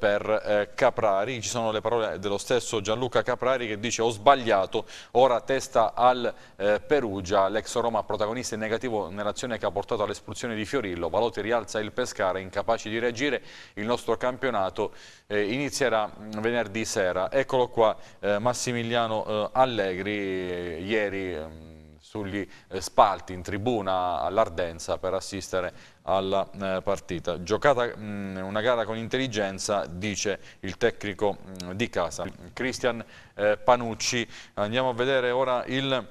A: per Caprari, ci sono le parole dello lo stesso Gianluca Caprari che dice ho sbagliato, ora testa al eh, Perugia, l'ex Roma protagonista in negativo nell'azione che ha portato all'espulsione di Fiorillo, Valotti rialza il Pescara, incapaci di reagire, il nostro campionato eh, inizierà mm, venerdì sera. Eccolo qua eh, Massimiliano eh, Allegri eh, ieri mm, sugli eh, spalti in tribuna all'Ardenza per assistere alla eh, partita. Giocata mm, una gara con intelligenza, dice il tecnico mm, di casa, Cristian eh, Panucci. Andiamo a vedere ora il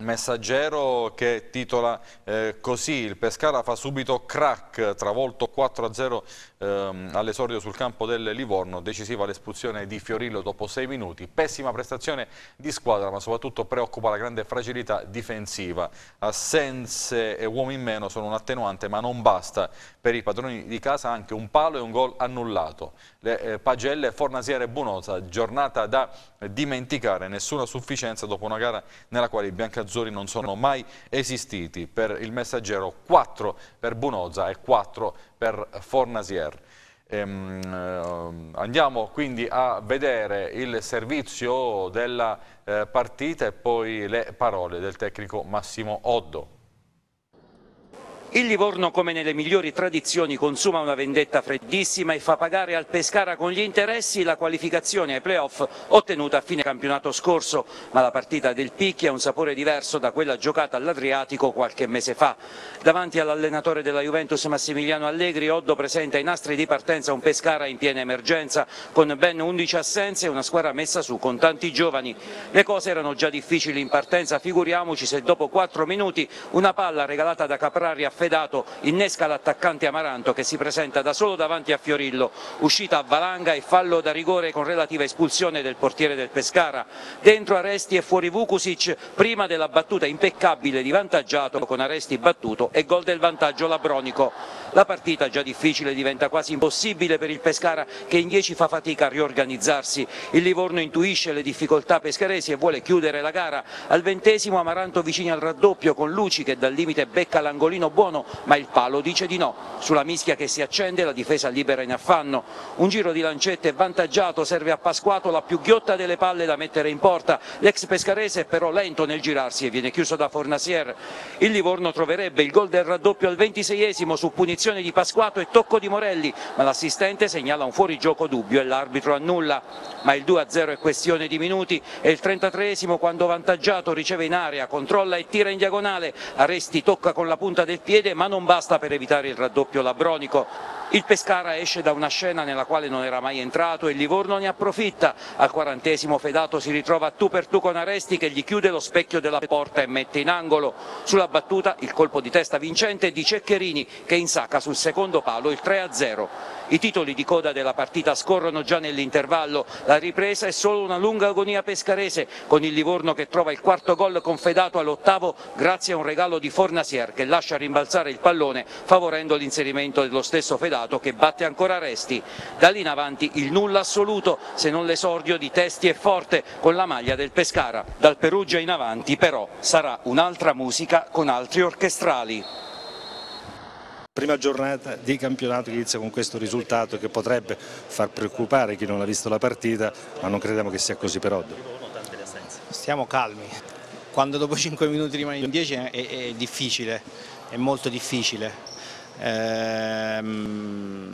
A: Messaggero che titola eh, così, il Pescara fa subito crack, travolto 4-0 ehm, all'esordio sul campo del Livorno, decisiva l'espulsione di Fiorillo dopo 6 minuti, pessima prestazione di squadra ma soprattutto preoccupa la grande fragilità difensiva, assenze e uomini in meno sono un attenuante ma non basta, per i padroni di casa anche un palo e un gol annullato, le eh, pagelle Fornasiere e Bunosa, giornata da dimenticare, nessuna sufficienza dopo una gara nella quale i biancazzurri non sono mai esistiti. Per il messaggero 4 per Bunosa e 4 per Fornasier. Ehm, eh, andiamo quindi a vedere il servizio della eh, partita e poi le parole del tecnico Massimo Oddo.
C: Il Livorno, come nelle migliori tradizioni, consuma una vendetta freddissima e fa pagare al Pescara con gli interessi la qualificazione ai playoff ottenuta a fine campionato scorso, ma la partita del Picchi ha un sapore diverso da quella giocata all'Adriatico qualche mese fa. Davanti all'allenatore della Juventus Massimiliano Allegri, Oddo presenta i nastri di partenza un Pescara in piena emergenza, con ben 11 assenze e una squadra messa su con tanti giovani. Le cose erano già difficili in partenza, figuriamoci se dopo 4 minuti una palla regalata da Caprari a affidato innesca l'attaccante Amaranto che si presenta da solo davanti a Fiorillo, uscita a valanga e fallo da rigore con relativa espulsione del portiere del Pescara, dentro Aresti e fuori Vukusic prima della battuta impeccabile di vantaggiato con Aresti battuto e gol del vantaggio Labronico. La partita già difficile diventa quasi impossibile per il Pescara che in 10 fa fatica a riorganizzarsi, il Livorno intuisce le difficoltà pescaresi e vuole chiudere la gara, al ventesimo Amaranto vicino al raddoppio con Luci che dal limite becca l'angolino buono buono, ma il palo dice di no. Sulla mischia che si accende la difesa libera in affanno. Un giro di lancette vantaggiato serve a Pasquato la più ghiotta delle palle da mettere in porta. L'ex pescarese è però lento nel girarsi e viene chiuso da Fornasier. Il Livorno troverebbe il gol del raddoppio al 26esimo su punizione di Pasquato e tocco di Morelli, ma l'assistente segnala un fuorigioco dubbio e l'arbitro annulla. Ma il 2-0 è questione di minuti e il 33esimo quando vantaggiato riceve in area, controlla e tira in diagonale. Aresti tocca con la punta del piede chiede ma non basta per evitare il raddoppio Labronico il Pescara esce da una scena nella quale non era mai entrato e Livorno ne approfitta. Al quarantesimo Fedato si ritrova tu per tu con Aresti che gli chiude lo specchio della porta e mette in angolo. Sulla battuta il colpo di testa vincente di Ceccherini che insacca sul secondo palo il 3-0. I titoli di coda della partita scorrono già nell'intervallo. La ripresa è solo una lunga agonia pescarese con il Livorno che trova il quarto gol confedato all'ottavo grazie a un regalo di Fornasier che lascia rimbalzare il pallone favorendo l'inserimento dello stesso Fedato risultato che batte ancora Resti. Da lì in avanti il nulla assoluto se non l'esordio di Testi e Forte con la maglia del Pescara. Dal Perugia in avanti però sarà un'altra musica con altri orchestrali.
D: Prima giornata
E: di campionato che inizia con questo risultato che potrebbe far preoccupare chi non ha visto la partita, ma non crediamo che sia così per oggi.
F: Stiamo calmi, quando dopo 5 minuti rimani in 10 è, è difficile, è molto difficile ehm,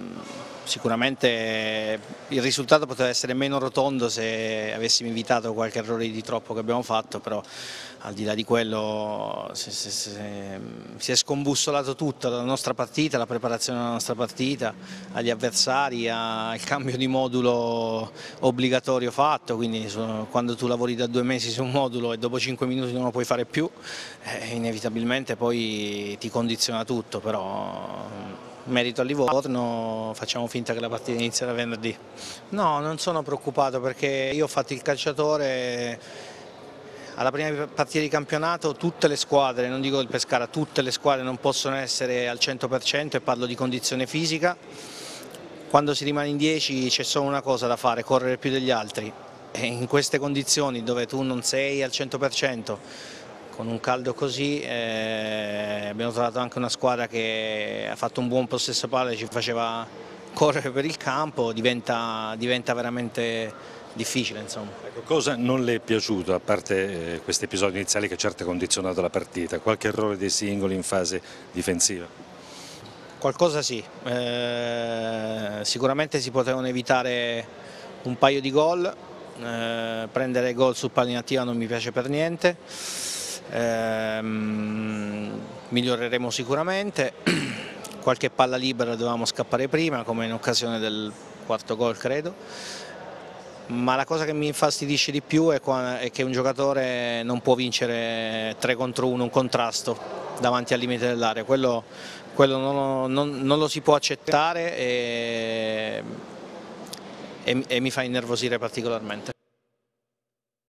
F: sicuramente il risultato poteva essere meno rotondo se avessimo evitato qualche errore di troppo che abbiamo fatto, però al di là di quello se, se, se, si è scombussolato tutto, la nostra partita, la preparazione della nostra partita, agli avversari, al cambio di modulo obbligatorio fatto, quindi quando tu lavori da due mesi su un modulo e dopo cinque minuti non lo puoi fare più, eh, inevitabilmente poi ti condiziona tutto, però merito al Livorno facciamo finta che la partita inizia da venerdì. No, non sono preoccupato perché io ho fatto il calciatore alla prima partita di campionato tutte le squadre, non dico il Pescara, tutte le squadre non possono essere al 100% e parlo di condizione fisica. Quando si rimane in 10 c'è solo una cosa da fare, correre più degli altri. E in queste condizioni dove tu non sei al 100%, con un caldo così eh, abbiamo trovato anche una squadra che ha fatto un buon possesso palla ci faceva correre per il campo diventa, diventa veramente difficile ecco,
E: cosa non le è piaciuto a parte eh, questi episodi iniziali che certo ha condizionato la partita? Qualche errore dei singoli in fase difensiva?
F: Qualcosa sì, eh, sicuramente si potevano evitare un paio di gol, eh, prendere gol su palla attiva non mi piace per niente ehm, miglioreremo sicuramente, qualche palla libera dovevamo scappare prima come in occasione del quarto gol credo, ma la cosa che mi infastidisce di più è, che un giocatore non può vincere 3 contro 1, un contrasto davanti al limite dell'area, quello, quello non, non, non, lo si può accettare e, e, e mi fa innervosire particolarmente.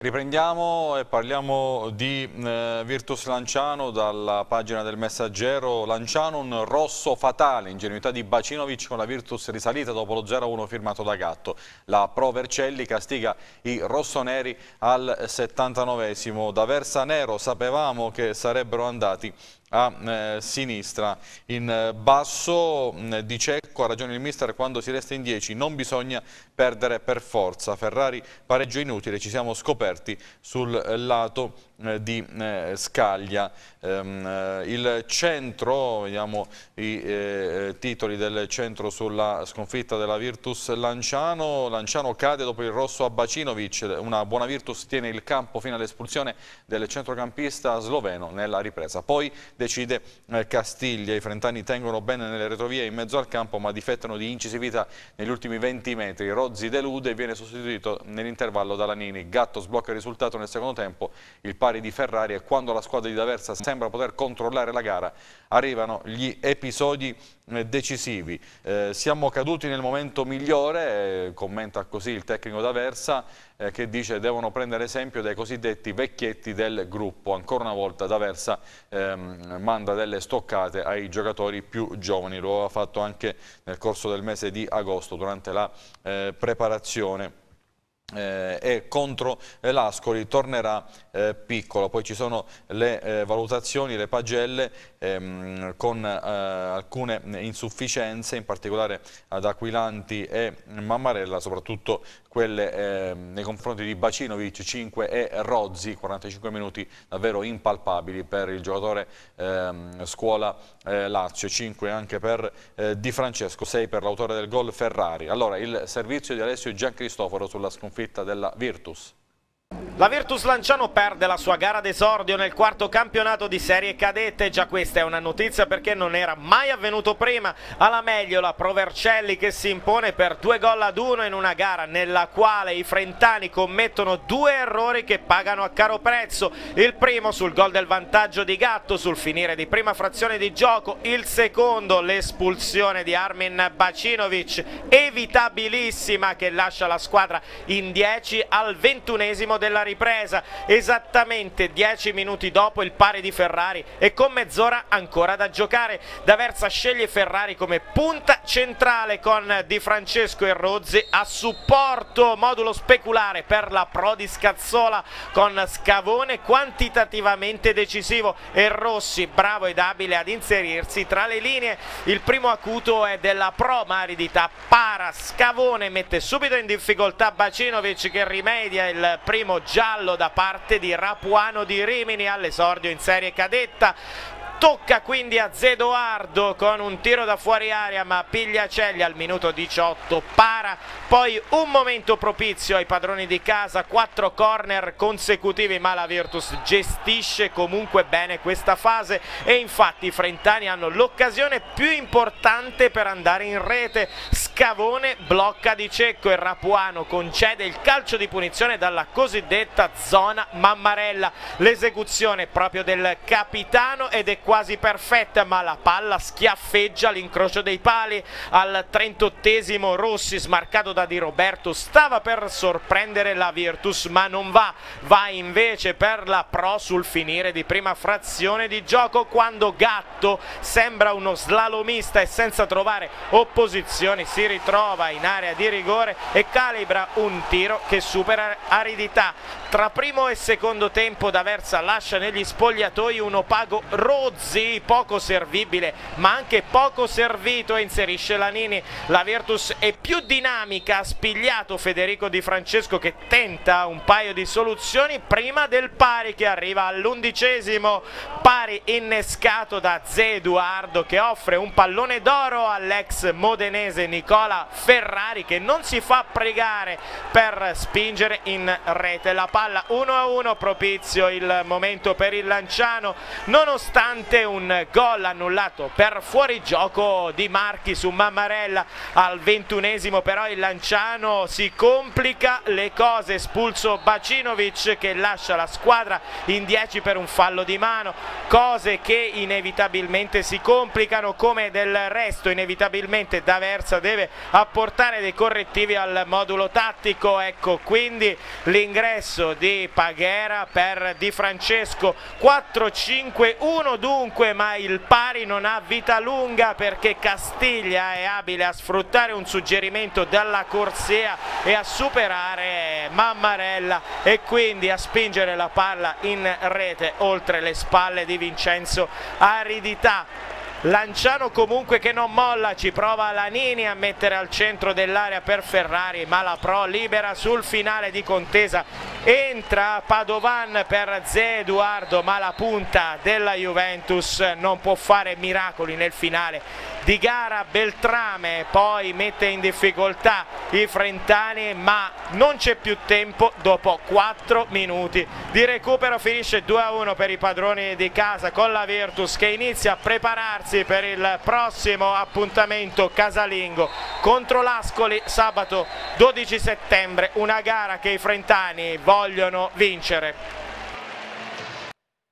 F: Riprendiamo e parliamo di eh, Virtus
A: Lanciano dalla pagina del messaggero Lanciano un rosso fatale, ingenuità di Bacinovic con la Virtus risalita dopo lo 0-1 firmato da Gatto. La Pro Vercelli castiga i rossoneri al 79esimo. Da Versa Nero sapevamo che sarebbero andati a eh, sinistra in eh, basso mh, mm, di Cecco ha ragione il mister quando si resta in 10 non bisogna perdere per forza Ferrari pareggio inutile ci siamo scoperti sul eh, lato eh, di eh, Scaglia. Ehm, eh, il centro, vediamo i titoli del centro sulla sconfitta della Virtus Lanciano, Lanciano cade dopo il rosso a Bacinovic, una buona Virtus tiene il campo fino all'espulsione del centrocampista sloveno nella ripresa. Poi decide Castiglia, i frentani tengono bene nelle retrovie in mezzo al campo ma difettano di incisività negli ultimi 20 metri, Rozzi delude e viene sostituito nell'intervallo da Lanini. Gatto sblocca il risultato nel secondo tempo, il pari di Ferrari e quando la squadra di D'Aversa sembra poter controllare la gara arrivano gli episodi eh, decisivi. Eh, siamo caduti nel momento migliore, eh, commenta così il tecnico D'Aversa, eh, che dice devono prendere esempio dai cosiddetti vecchietti del gruppo. Ancora una volta D'Aversa ehm, manda delle stoccate ai giocatori più giovani, lo ha fatto anche nel corso del mese di agosto durante la eh, preparazione eh, e contro l'Ascoli tornerà eh, piccolo. Poi ci sono le eh, valutazioni, le pagelle ehm, con eh, alcune insufficienze, in particolare ad Aquilanti e Mammarella, soprattutto quelle ehm, nei confronti di Bacinovic 5 e Rozzi, 45 minuti davvero impalpabili per il giocatore ehm, scuola eh, Lazio, 5 anche per eh, Di Francesco, 6 per l'autore del gol Ferrari. Allora il servizio di Alessio Giancristoforo sulla sconfitta staffetta della Virtus. La Virtus Lanciano perde la sua gara d'esordio nel quarto
G: campionato di serie cadette, già questa è una notizia perché non era mai avvenuto prima, alla meglio la Provercelli che si impone per due gol ad uno in una gara nella quale i frentani commettono due errori che pagano a caro prezzo, il primo sul gol del vantaggio di Gatto sul finire di prima frazione di gioco, il secondo l'espulsione di Armin Bacinovic evitabilissima che lascia la squadra in 10 al ventunesimo della ripresa, esattamente 10 minuti dopo il pari di Ferrari e con mezz'ora ancora da giocare. D'Aversa sceglie Ferrari come punta centrale con Di Francesco e Rozzi a supporto, modulo speculare per la Pro di Scazzola con Scavone quantitativamente decisivo e Rossi bravo ed abile ad inserirsi tra le linee. Il primo acuto è della Pro ma para Scavone mette subito in difficoltà Bacinovic che rimedia il primo primo giallo da parte di Rapuano di Rimini all'esordio in serie cadetta tocca quindi a Zedoardo con un tiro da fuori aria ma Pigliacelli al minuto 18 para poi un momento propizio ai padroni di casa quattro corner consecutivi ma la Virtus gestisce comunque bene questa fase e infatti i Frentani hanno l'occasione più importante per andare in rete Scavone blocca di Cecco e Rapuano concede il calcio di punizione dalla cosiddetta zona Mammarella l'esecuzione proprio del capitano ed è quasi perfetta ma la palla schiaffeggia l'incrocio dei pali al 38esimo Rossi smarcato da Di Roberto stava per sorprendere la Virtus ma non va, va invece per la Pro sul finire di prima frazione di gioco quando Gatto sembra uno slalomista e senza trovare opposizioni si ritrova in area di rigore e calibra un tiro che supera aridità tra primo e secondo tempo D'Aversa lascia negli spogliatoi un opaco Rozzi, poco servibile ma anche poco servito e inserisce Lanini. La Virtus è più dinamica, ha spigliato Federico Di Francesco che tenta un paio di soluzioni prima del pari che arriva all'undicesimo. Pari innescato da Ze Eduardo che offre un pallone d'oro all'ex modenese Nicola Ferrari che non si fa pregare per spingere in rete la palla palla 1-1 propizio il momento per il Lanciano nonostante un gol annullato per fuorigioco di Marchi su Mammarella al ventunesimo però il Lanciano si complica le cose espulso Bacinovic che lascia la squadra in 10 per un fallo di mano cose che inevitabilmente si complicano come del resto inevitabilmente D'Aversa deve apportare dei correttivi al modulo tattico ecco quindi l'ingresso rimbalzo di Paghera per Di Francesco 4-5-1 dunque ma il pari non ha vita lunga perché Castiglia è abile a sfruttare un suggerimento dalla corsia e a superare Mammarella e quindi a spingere la palla in rete oltre le spalle di Vincenzo Aridità Lanciano comunque che non molla, ci prova Lanini a mettere al centro dell'area per Ferrari, ma la Pro libera sul finale di contesa, entra Padovan per Ze Eduardo, ma la punta della Juventus non può fare miracoli nel finale di gara, Beltrame poi mette in difficoltà i Frentani, ma non c'è più tempo dopo 4 minuti di recupero, finisce 2-1 per i padroni di casa con la Virtus che inizia a prepararsi ragazzi per il prossimo appuntamento casalingo contro l'Ascoli sabato 12 settembre, una gara che i frentani vogliono vincere.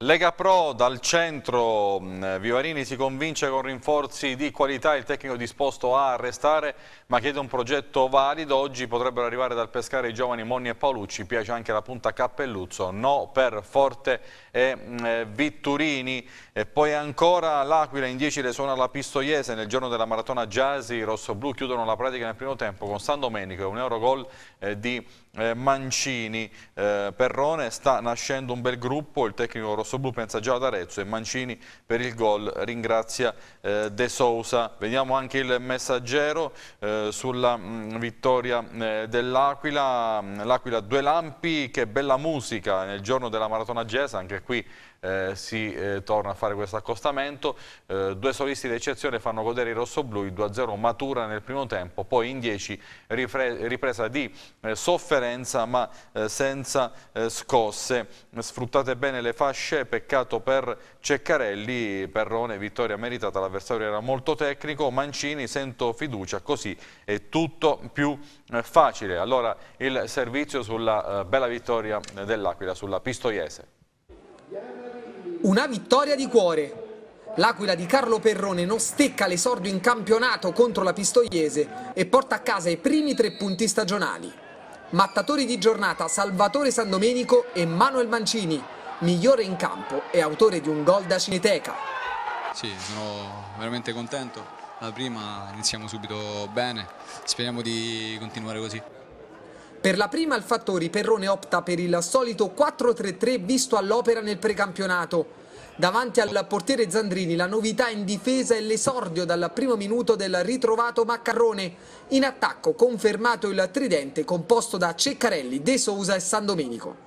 A: Lega Pro dal centro, mm, Vivarini si convince con rinforzi di qualità, il tecnico disposto a restare ma chiede un progetto valido, oggi potrebbero arrivare dal pescare i giovani Monni e Paolucci, piace anche la punta Cappelluzzo, no per Forte e eh, Vitturini e poi ancora l'Aquila in 10 le suona la Pistoiese nel giorno della maratona Jazzy, i rossoblù chiudono la pratica nel primo tempo con San Domenico e un Eurogol eh, di eh, Mancini. Eh, Perrone sta nascendo un bel gruppo, il tecnico rossoblu pensa già ad Arezzo e Mancini per il gol ringrazia eh, De Sousa. Vediamo anche il messaggero eh, sulla mh, mm, vittoria dell'Aquila. Mm, L'Aquila due lampi, che bella musica nel giorno della maratona Gesa, anche qui eh, si eh, torna a fare questo accostamento. Eh, due solisti d'eccezione fanno godere i rossoblù, il 2-0 matura nel primo tempo, poi in 10 ripresa di eh, sofferenza ma eh, senza scosse. Sfruttate bene le fasce, peccato per Ceccarelli, Perrone, vittoria meritata, l'avversario era molto tecnico, Mancini sento fiducia, così è tutto più facile. Allora il servizio sulla bella vittoria dell'Aquila, sulla Pistoiese.
H: Una vittoria di cuore. L'Aquila di Carlo Perrone non stecca l'esordio in campionato contro la Pistoiese e porta a casa i primi tre punti stagionali. Mattatori di giornata Salvatore San Domenico e Manuel Mancini, migliore in campo e autore di un gol da Cineteca.
A: Sì, sono veramente contento. La prima iniziamo subito bene, speriamo di continuare così.
H: Per la prima al Fattori Perrone opta per il solito 4-3-3 visto all'opera nel precampionato. Davanti al portiere Zandrini la novità in difesa è l'esordio dal primo minuto del ritrovato Maccarrone. In attacco confermato il tridente composto da Ceccarelli, De Sousa e San Domenico.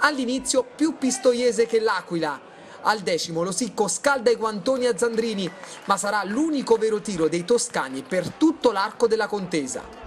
H: All'inizio più pistoiese che l'Aquila. Al decimo lo sicco scalda i guantoni a Zandrini, ma sarà l'unico vero tiro dei toscani per tutto l'arco della contesa.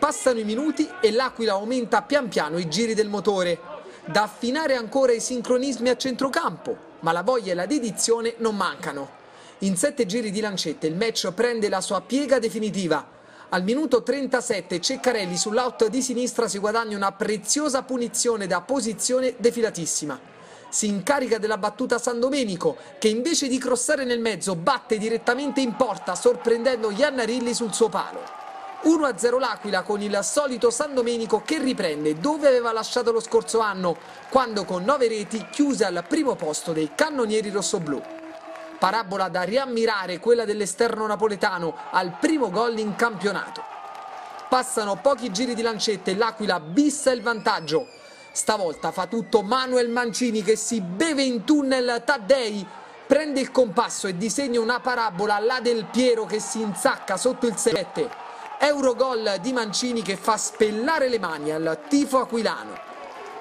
H: Passano i minuti e l'Aquila aumenta pian piano i giri del motore, da affinare ancora i sincronismi a centrocampo, ma la voglia e la dedizione non mancano. In sette giri di lancette il match prende la sua piega definitiva. Al minuto 37 Ceccarelli sull'out di sinistra si guadagna una preziosa punizione da posizione defilatissima. Si incarica della battuta San Domenico che invece di crossare nel mezzo batte direttamente in porta sorprendendo Iannarilli sul suo palo. 1-0 l'Aquila con il solito San Domenico che riprende dove aveva lasciato lo scorso anno, quando con 9 reti chiuse al primo posto dei cannonieri rossoblù. Parabola da riammirare quella dell'esterno napoletano al primo gol in campionato. Passano pochi giri di lancette, e l'Aquila bissa il vantaggio. Stavolta fa tutto Manuel Mancini che si beve in tunnel Taddei, prende il compasso e disegna una parabola alla del Piero che si insacca sotto il 7. Eurogol di Mancini che fa spellare le mani al tifo aquilano.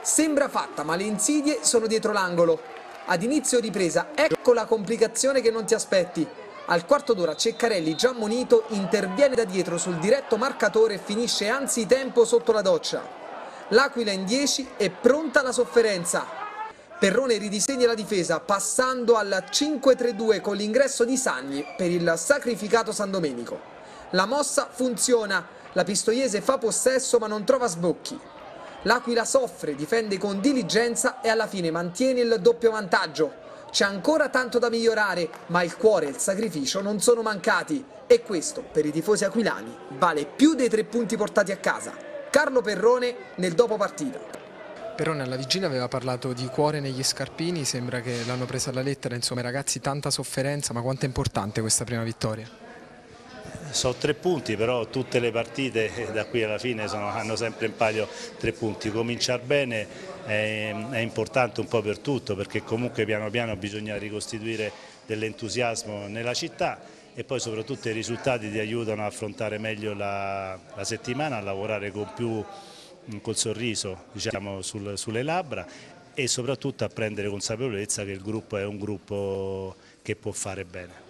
H: Sembra fatta, ma le insidie sono dietro l'angolo. Ad inizio ripresa, ecco la complicazione che non ti aspetti. Al quarto d'ora Ceccarelli, già munito, interviene da dietro sul diretto marcatore e finisce anzi tempo sotto la doccia. L'Aquila in 10 è pronta alla sofferenza. Perrone ridisegna la difesa passando al 5-3-2 con l'ingresso di Sagni per il sacrificato San Domenico. La mossa funziona, la Pistoiese fa possesso ma non trova sbocchi. L'Aquila soffre, difende con diligenza e alla fine mantiene il doppio vantaggio. C'è ancora tanto da migliorare, ma il cuore e il sacrificio non sono mancati. E questo, per i tifosi aquilani, vale più dei tre punti portati a casa. Carlo Perrone nel dopo partita. Perone alla vigilia aveva parlato di cuore negli scarpini, sembra che l'hanno presa alla lettera, insomma ragazzi tanta sofferenza, ma quanto è importante questa prima vittoria? sono
E: tre punti, però tutte le partite eh, da qui alla fine sono, hanno sempre in palio tre punti. Cominciare bene è, è importante un po' per tutto perché comunque piano piano bisogna ricostituire dell'entusiasmo nella città e poi soprattutto i risultati ti aiutano a affrontare meglio la, la settimana, a lavorare con più mm, col sorriso diciamo, sul, sulle labbra e soprattutto a prendere consapevolezza che il gruppo è un gruppo che può fare bene.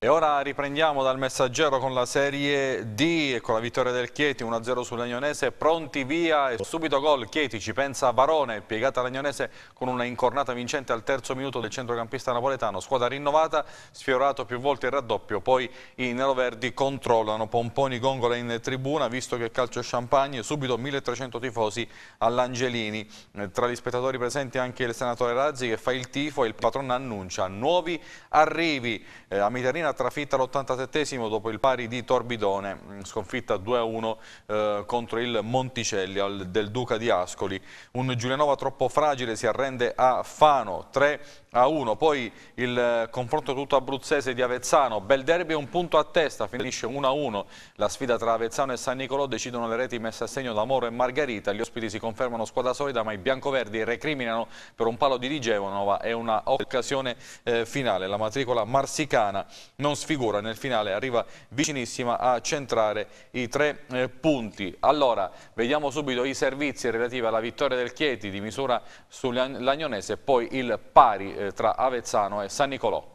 A: E ora riprendiamo dal messaggero con la Serie D e con la vittoria del Chieti 1-0 sull'Agnonese, pronti via e subito gol Chieti, ci pensa Barone, piegata l'Agnonese con una incornata vincente al terzo minuto del centrocampista napoletano, squadra rinnovata, sfiorato più volte il raddoppio, poi i neroverdi controllano Pomponi Gongola in tribuna, visto che calcio champagne, subito 1300 tifosi all'Angelini, tra gli spettatori presenti anche il senatore Razzi che fa il tifo e il patron annuncia nuovi arrivi, eh, a Miterina Fiorentina trafitta all'87esimo dopo il pari di Torbidone, mm, sconfitta 2-1 eh, contro il Monticelli al, del Duca di Ascoli. Un Giulianova troppo fragile si arrende a Fano, 3 a 1. Poi il eh, confronto tutto abruzzese di Avezzano, bel derby un punto a testa, finisce 1 a 1. La sfida tra Avezzano e San Nicolò decidono le reti messe a segno da Moro e Margherita. Gli ospiti si confermano squadra solida ma i biancoverdi recriminano per un palo di Rigevanova È una occasione eh, finale. La matricola marsicana non sfigura, nel finale arriva vicinissima a centrare i tre eh, punti. Allora, vediamo subito i servizi relativi alla vittoria del Chieti di misura sull'Agnonese e poi il pari eh, tra Avezzano e San Nicolò.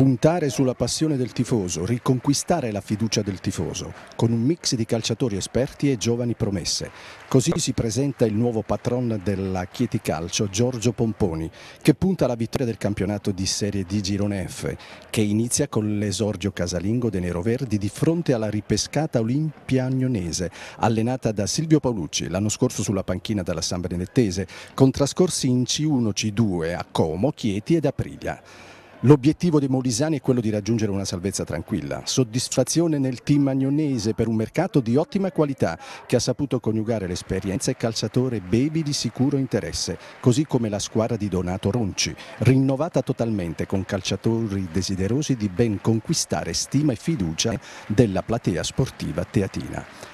E: Puntare sulla passione del tifoso, riconquistare la fiducia del tifoso, con un mix di calciatori esperti e giovani promesse. Così si presenta il nuovo patron della Chieti Calcio, Giorgio Pomponi, che punta alla vittoria del campionato di Serie D Girone F, che inizia con l'esordio casalingo dei Neroverdi di fronte alla ripescata Olimpia Agnonese, allenata da Silvio Paolucci l'anno scorso sulla panchina dalla San Benedettese, con trascorsi in C1, C2 a Como, Chieti ed Aprilia. L'obiettivo dei molisani è quello di raggiungere una salvezza tranquilla. Soddisfazione nel team agnonese per un mercato di ottima qualità che ha saputo coniugare l'esperienza e calciatore Bebi di sicuro interesse, così come la squadra di Donato Ronci, rinnovata totalmente con calciatori desiderosi di ben conquistare stima e fiducia della platea sportiva teatina.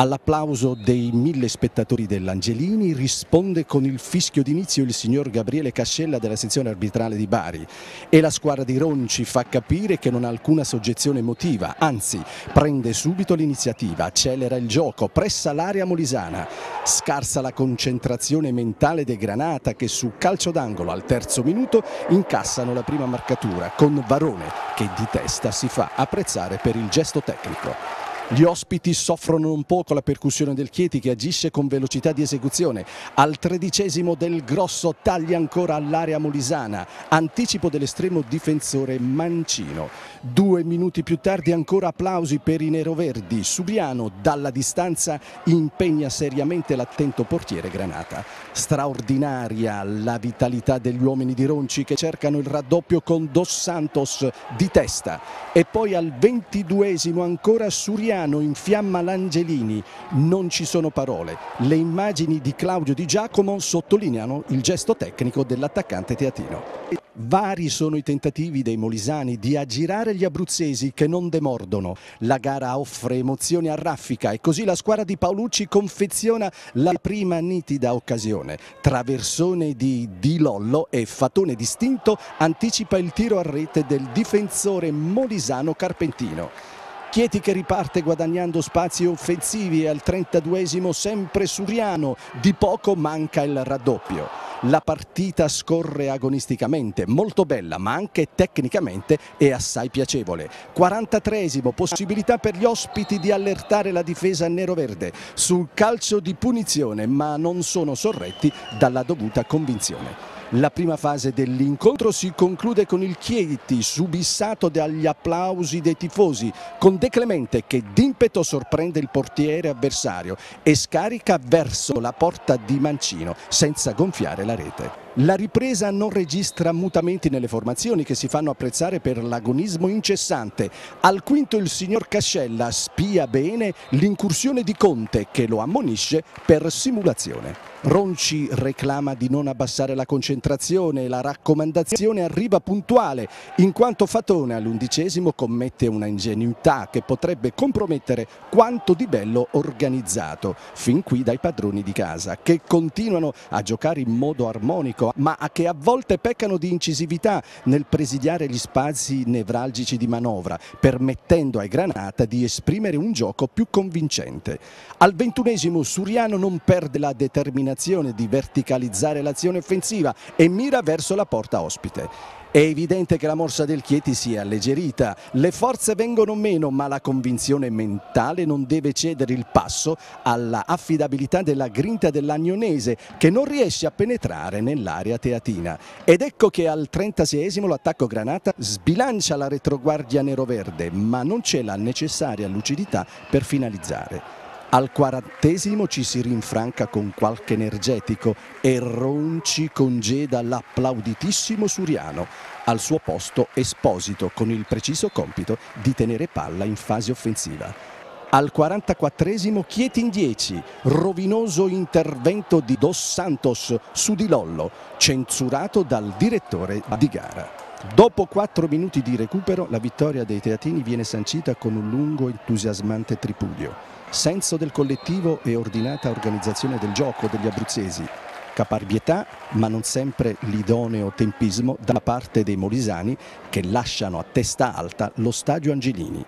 E: All'applauso dei mille spettatori dell'Angelini risponde con il fischio d'inizio il signor Gabriele Cascella della sezione arbitrale di Bari e la squadra di Ronci fa capire che non ha alcuna soggezione emotiva, anzi prende subito l'iniziativa, accelera il gioco, pressa l'area molisana, scarsa la concentrazione mentale dei Granata che su calcio d'angolo al terzo minuto incassano la prima marcatura con Varone che di testa si fa apprezzare per il gesto tecnico. Gli ospiti soffrono un po' con la percussione del Chieti che agisce con velocità di esecuzione. Al tredicesimo del Grosso taglia ancora all'area molisana, anticipo dell'estremo difensore Mancino. Due minuti più tardi ancora applausi per i neroverdi. Subiano dalla distanza impegna seriamente l'attento portiere Granata straordinaria la vitalità degli uomini di Ronci che cercano il raddoppio con Dos Santos di testa e poi al ventiduesimo ancora Suriano in fiamma l'Angelini, non ci sono parole, le immagini di Claudio Di Giacomo sottolineano il gesto tecnico dell'attaccante teatino. Vari sono i tentativi dei molisani di aggirare gli abruzzesi che non demordono. La gara offre emozioni a raffica e così la squadra di Paolucci confeziona la prima nitida occasione situazione. Traversone di Di Lollo e fatone distinto anticipa il tiro a rete del difensore molisano Carpentino. Chieti che riparte guadagnando spazi offensivi e al 32esimo sempre Suriano, di poco manca il raddoppio. La partita scorre agonisticamente, molto bella ma anche tecnicamente è assai piacevole. 43esimo, possibilità per gli ospiti di allertare la difesa nero-verde sul calcio di punizione ma non sono sorretti dalla dovuta convinzione. La prima fase dell'incontro si conclude con il Chieti subissato dagli applausi dei tifosi, con De Clemente che d'impeto sorprende il portiere avversario e scarica verso la porta di Mancino senza gonfiare la rete. La ripresa non registra mutamenti nelle formazioni che si fanno apprezzare per l'agonismo incessante. Al quinto il signor Cascella spia bene l'incursione di Conte che lo ammonisce per simulazione. Ronci reclama di non abbassare la concentrazione, e la raccomandazione arriva puntuale in quanto Fatone all'undicesimo commette una ingenuità che potrebbe compromettere quanto di bello organizzato fin qui dai padroni di casa che continuano a giocare in modo armonico ma che a volte peccano di incisività nel presidiare gli spazi nevralgici di manovra, permettendo ai Granata di esprimere un gioco più convincente. Al ventunesimo Suriano non perde la determinazione di verticalizzare l'azione offensiva e mira verso la porta ospite. È evidente che la morsa del Chieti si è alleggerita, le forze vengono meno ma la convinzione mentale non deve cedere il passo alla affidabilità della grinta dell'Agnonese che non riesce a penetrare nell'area teatina. Ed ecco che al 36esimo l'attacco Granata sbilancia la retroguardia nero-verde ma non c'è la necessaria lucidità per finalizzare. Al quarantesimo ci si rinfranca con qualche energetico e Ronci congeda l'applauditissimo Suriano. Al suo posto Esposito con il preciso compito di tenere palla in fase offensiva. Al 44esimo Chieti in 10, rovinoso intervento di Dos Santos su Di Lollo, censurato dal direttore di gara. Dopo 4 minuti di recupero la vittoria dei teatini viene sancita con un lungo entusiasmante tripudio senso del collettivo e ordinata organizzazione del gioco degli abruzzesi, caparbietà ma non sempre l'idoneo tempismo da parte dei molisani che lasciano a testa alta lo stadio Angelini.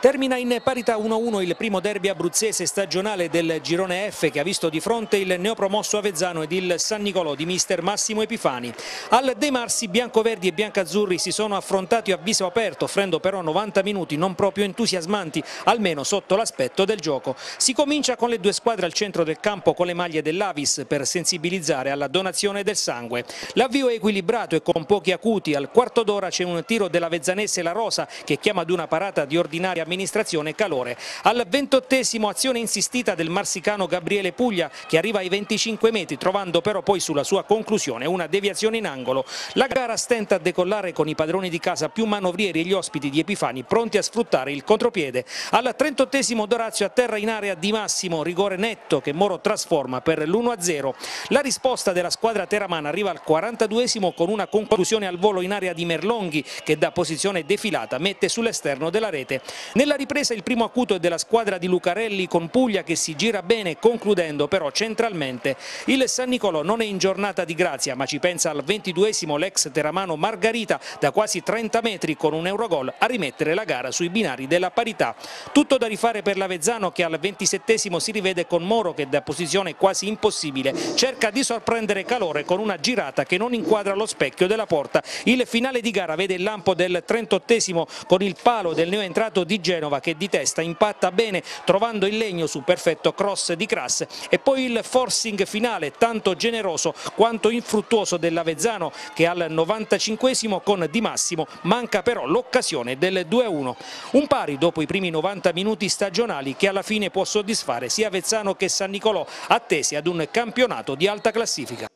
D: Termina in parità 1-1 il primo derby abruzzese stagionale del girone F che ha visto di fronte il neopromosso Avezzano ed il San Nicolò di mister Massimo Epifani. Al De Marsi biancoverdi e biancazzurri si sono affrontati a viso aperto offrendo però 90 minuti non proprio entusiasmanti almeno sotto l'aspetto del gioco. Si comincia con le due squadre al centro del campo con le maglie dell'Avis per sensibilizzare alla donazione del sangue. L'avvio è equilibrato e con pochi acuti. Al quarto d'ora c'è un tiro dell'Avezzanese La Rosa che chiama ad una parata di ordinaria amministrazione Calore. Al ventottesimo azione insistita del marsicano Gabriele Puglia che arriva ai 25 metri trovando però poi sulla sua conclusione una deviazione in angolo. La gara stenta a decollare con i padroni di casa più manovrieri e gli ospiti di Epifani pronti a sfruttare il contropiede. Al trentottesimo Dorazio atterra in area di massimo, rigore netto che Moro trasforma per l'1-0. La risposta della squadra teramana arriva al 42esimo con una conclusione al volo in area di Merlonghi che da posizione defilata mette sull'esterno della rete. Nella ripresa il primo acuto è della squadra di Lucarelli con Puglia che si gira bene, concludendo però centralmente. Il San Nicolò non è in giornata di grazia, ma ci pensa al 22esimo l'ex teramano Margarita da quasi 30 metri con un Eurogol a rimettere la gara sui binari della parità. Tutto da rifare per l'Avezzano che al 27esimo si rivede con Moro che da posizione quasi impossibile cerca di sorprendere calore con una girata che non inquadra lo specchio della porta. Il finale di gara vede il lampo del 38esimo con il palo del neoentrato di Giorgio Genova che di testa impatta bene trovando il legno su perfetto cross di Crass e poi il forcing finale tanto generoso quanto infruttuoso dell'Avezzano che al 95 con Di Massimo manca però l'occasione del 2-1. Un pari dopo i primi 90 minuti stagionali che alla fine può soddisfare sia Avezzano che San Nicolò attesi ad un campionato di alta classifica.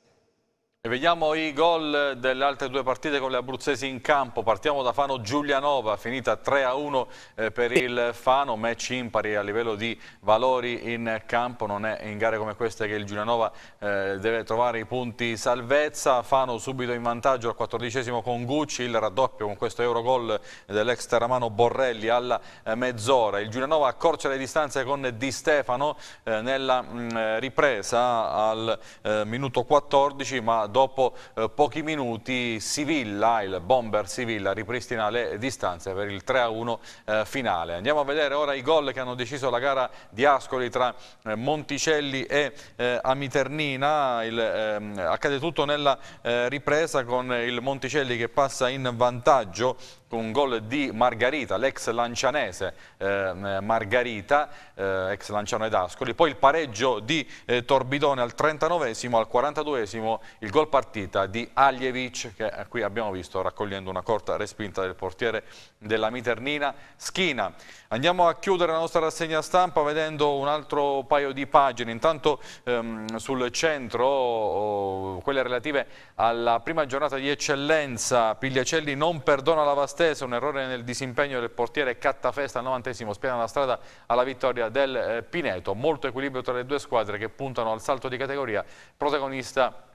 A: E vediamo i gol delle altre due partite con le abruzzesi in campo. Partiamo da Fano Giulianova, finita 3-1 eh, per il Fano, match impari a livello di valori in campo. Non è in gare come queste che il Giulianova eh, deve trovare i punti salvezza. Fano subito in vantaggio al quattordicesimo con Gucci, il raddoppio con questo Eurogol dell'ex terramano Borrelli alla eh, mezz'ora. Il Giulianova accorcia le distanze con Di Stefano nella mm, ripresa al minuto 14, ma dopo eh, pochi minuti Sivilla, il bomber Sivilla ripristina le distanze per il 3-1 eh, finale. Andiamo a vedere ora i gol che hanno deciso la gara di Ascoli tra eh, Monticelli e eh, Amiternina, il, ehm, accade tutto nella eh, ripresa con il Monticelli che passa in vantaggio un gol di Margarita, l'ex lancianese eh, Margarita, eh, ex lanciano ed Ascoli, poi il pareggio di eh, Torbidone al 39esimo, al 42esimo il gol partita di Aljevic che eh, qui abbiamo visto raccogliendo una corta respinta del portiere della Miternina, Schina Andiamo a chiudere la nostra rassegna stampa vedendo un altro paio di pagine, intanto ehm, sul centro, oh, quelle relative alla prima giornata di eccellenza, Pigliacelli non perdona la Vastesa, un errore nel disimpegno del portiere Cattafesta al 90 spiana la strada alla vittoria del eh, Pineto, molto equilibrio tra le due squadre che puntano al salto di categoria, protagonista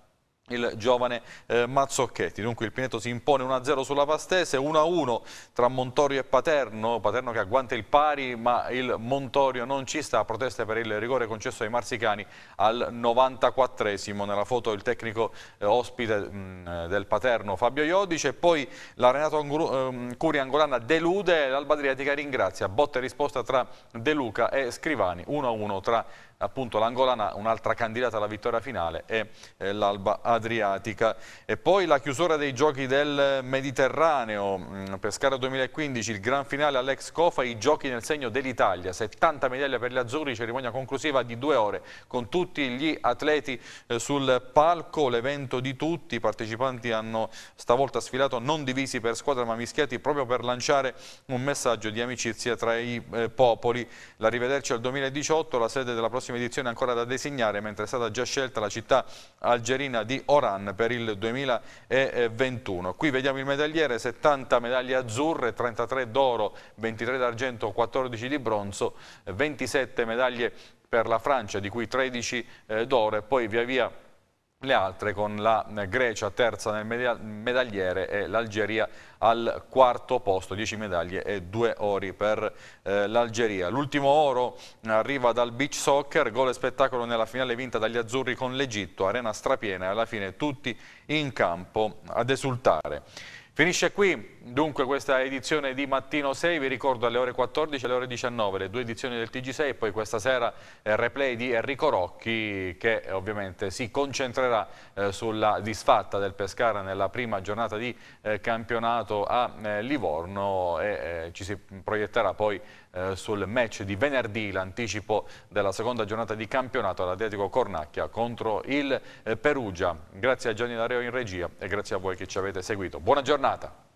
A: il giovane eh, Mazzocchetti. Dunque il Pineto si impone 1-0 sulla Pastese, 1-1 tra Montorio e Paterno, Paterno che agguanta il pari ma il Montorio non ci sta, proteste per il rigore concesso ai marsicani al 94esimo, nella foto il tecnico eh, ospite mh, mm, eh, del Paterno Fabio Iodice, poi la Renato Angru, eh, Curi Angolana delude, l'Alba Adriatica ringrazia, botta e risposta tra De Luca e Scrivani, 1-1 tra appunto l'Angolana, un'altra candidata alla vittoria finale e eh, l'Alba Adriatica. E poi la chiusura dei giochi del Mediterraneo, mm, Pescara 2015, il gran finale all'ex Cofa, i giochi nel segno dell'Italia, 70 medaglie per gli Azzurri, cerimonia conclusiva di due ore con tutti gli atleti eh, sul palco, l'evento di tutti, i partecipanti hanno stavolta sfilato non divisi per squadra ma mischiati proprio per lanciare un messaggio di amicizia tra i eh, popoli. L'arrivederci al 2018, la sede della prossima prossima edizione ancora da designare, mentre è stata già scelta la città algerina di Oran per il 2021. Qui vediamo il medagliere, 70 medaglie azzurre, 33 d'oro, 23 d'argento, 14 di bronzo, 27 medaglie per la Francia, di cui 13 eh, d'oro e poi via via le altre con la Grecia terza nel medagliere e l'Algeria al quarto posto, 10 medaglie e 2 ori per eh, l'Algeria. L'ultimo oro arriva dal beach soccer, gol e spettacolo nella finale vinta dagli azzurri con l'Egitto, arena strapiena e alla fine tutti in campo ad esultare. Finisce qui dunque questa edizione di Mattino 6, vi ricordo alle ore 14 e alle ore 19 le due edizioni del TG6 e poi questa sera il eh, replay di Enrico Rocchi che eh, ovviamente si concentrerà eh, sulla disfatta del Pescara nella prima giornata di eh, campionato a eh, Livorno e eh, ci si proietterà poi eh, sul match di venerdì, l'anticipo della seconda giornata di campionato all'Atletico Cornacchia contro il eh, Perugia. Grazie a Gianni Dareo in regia e grazie a voi che ci avete seguito. Buona giornata!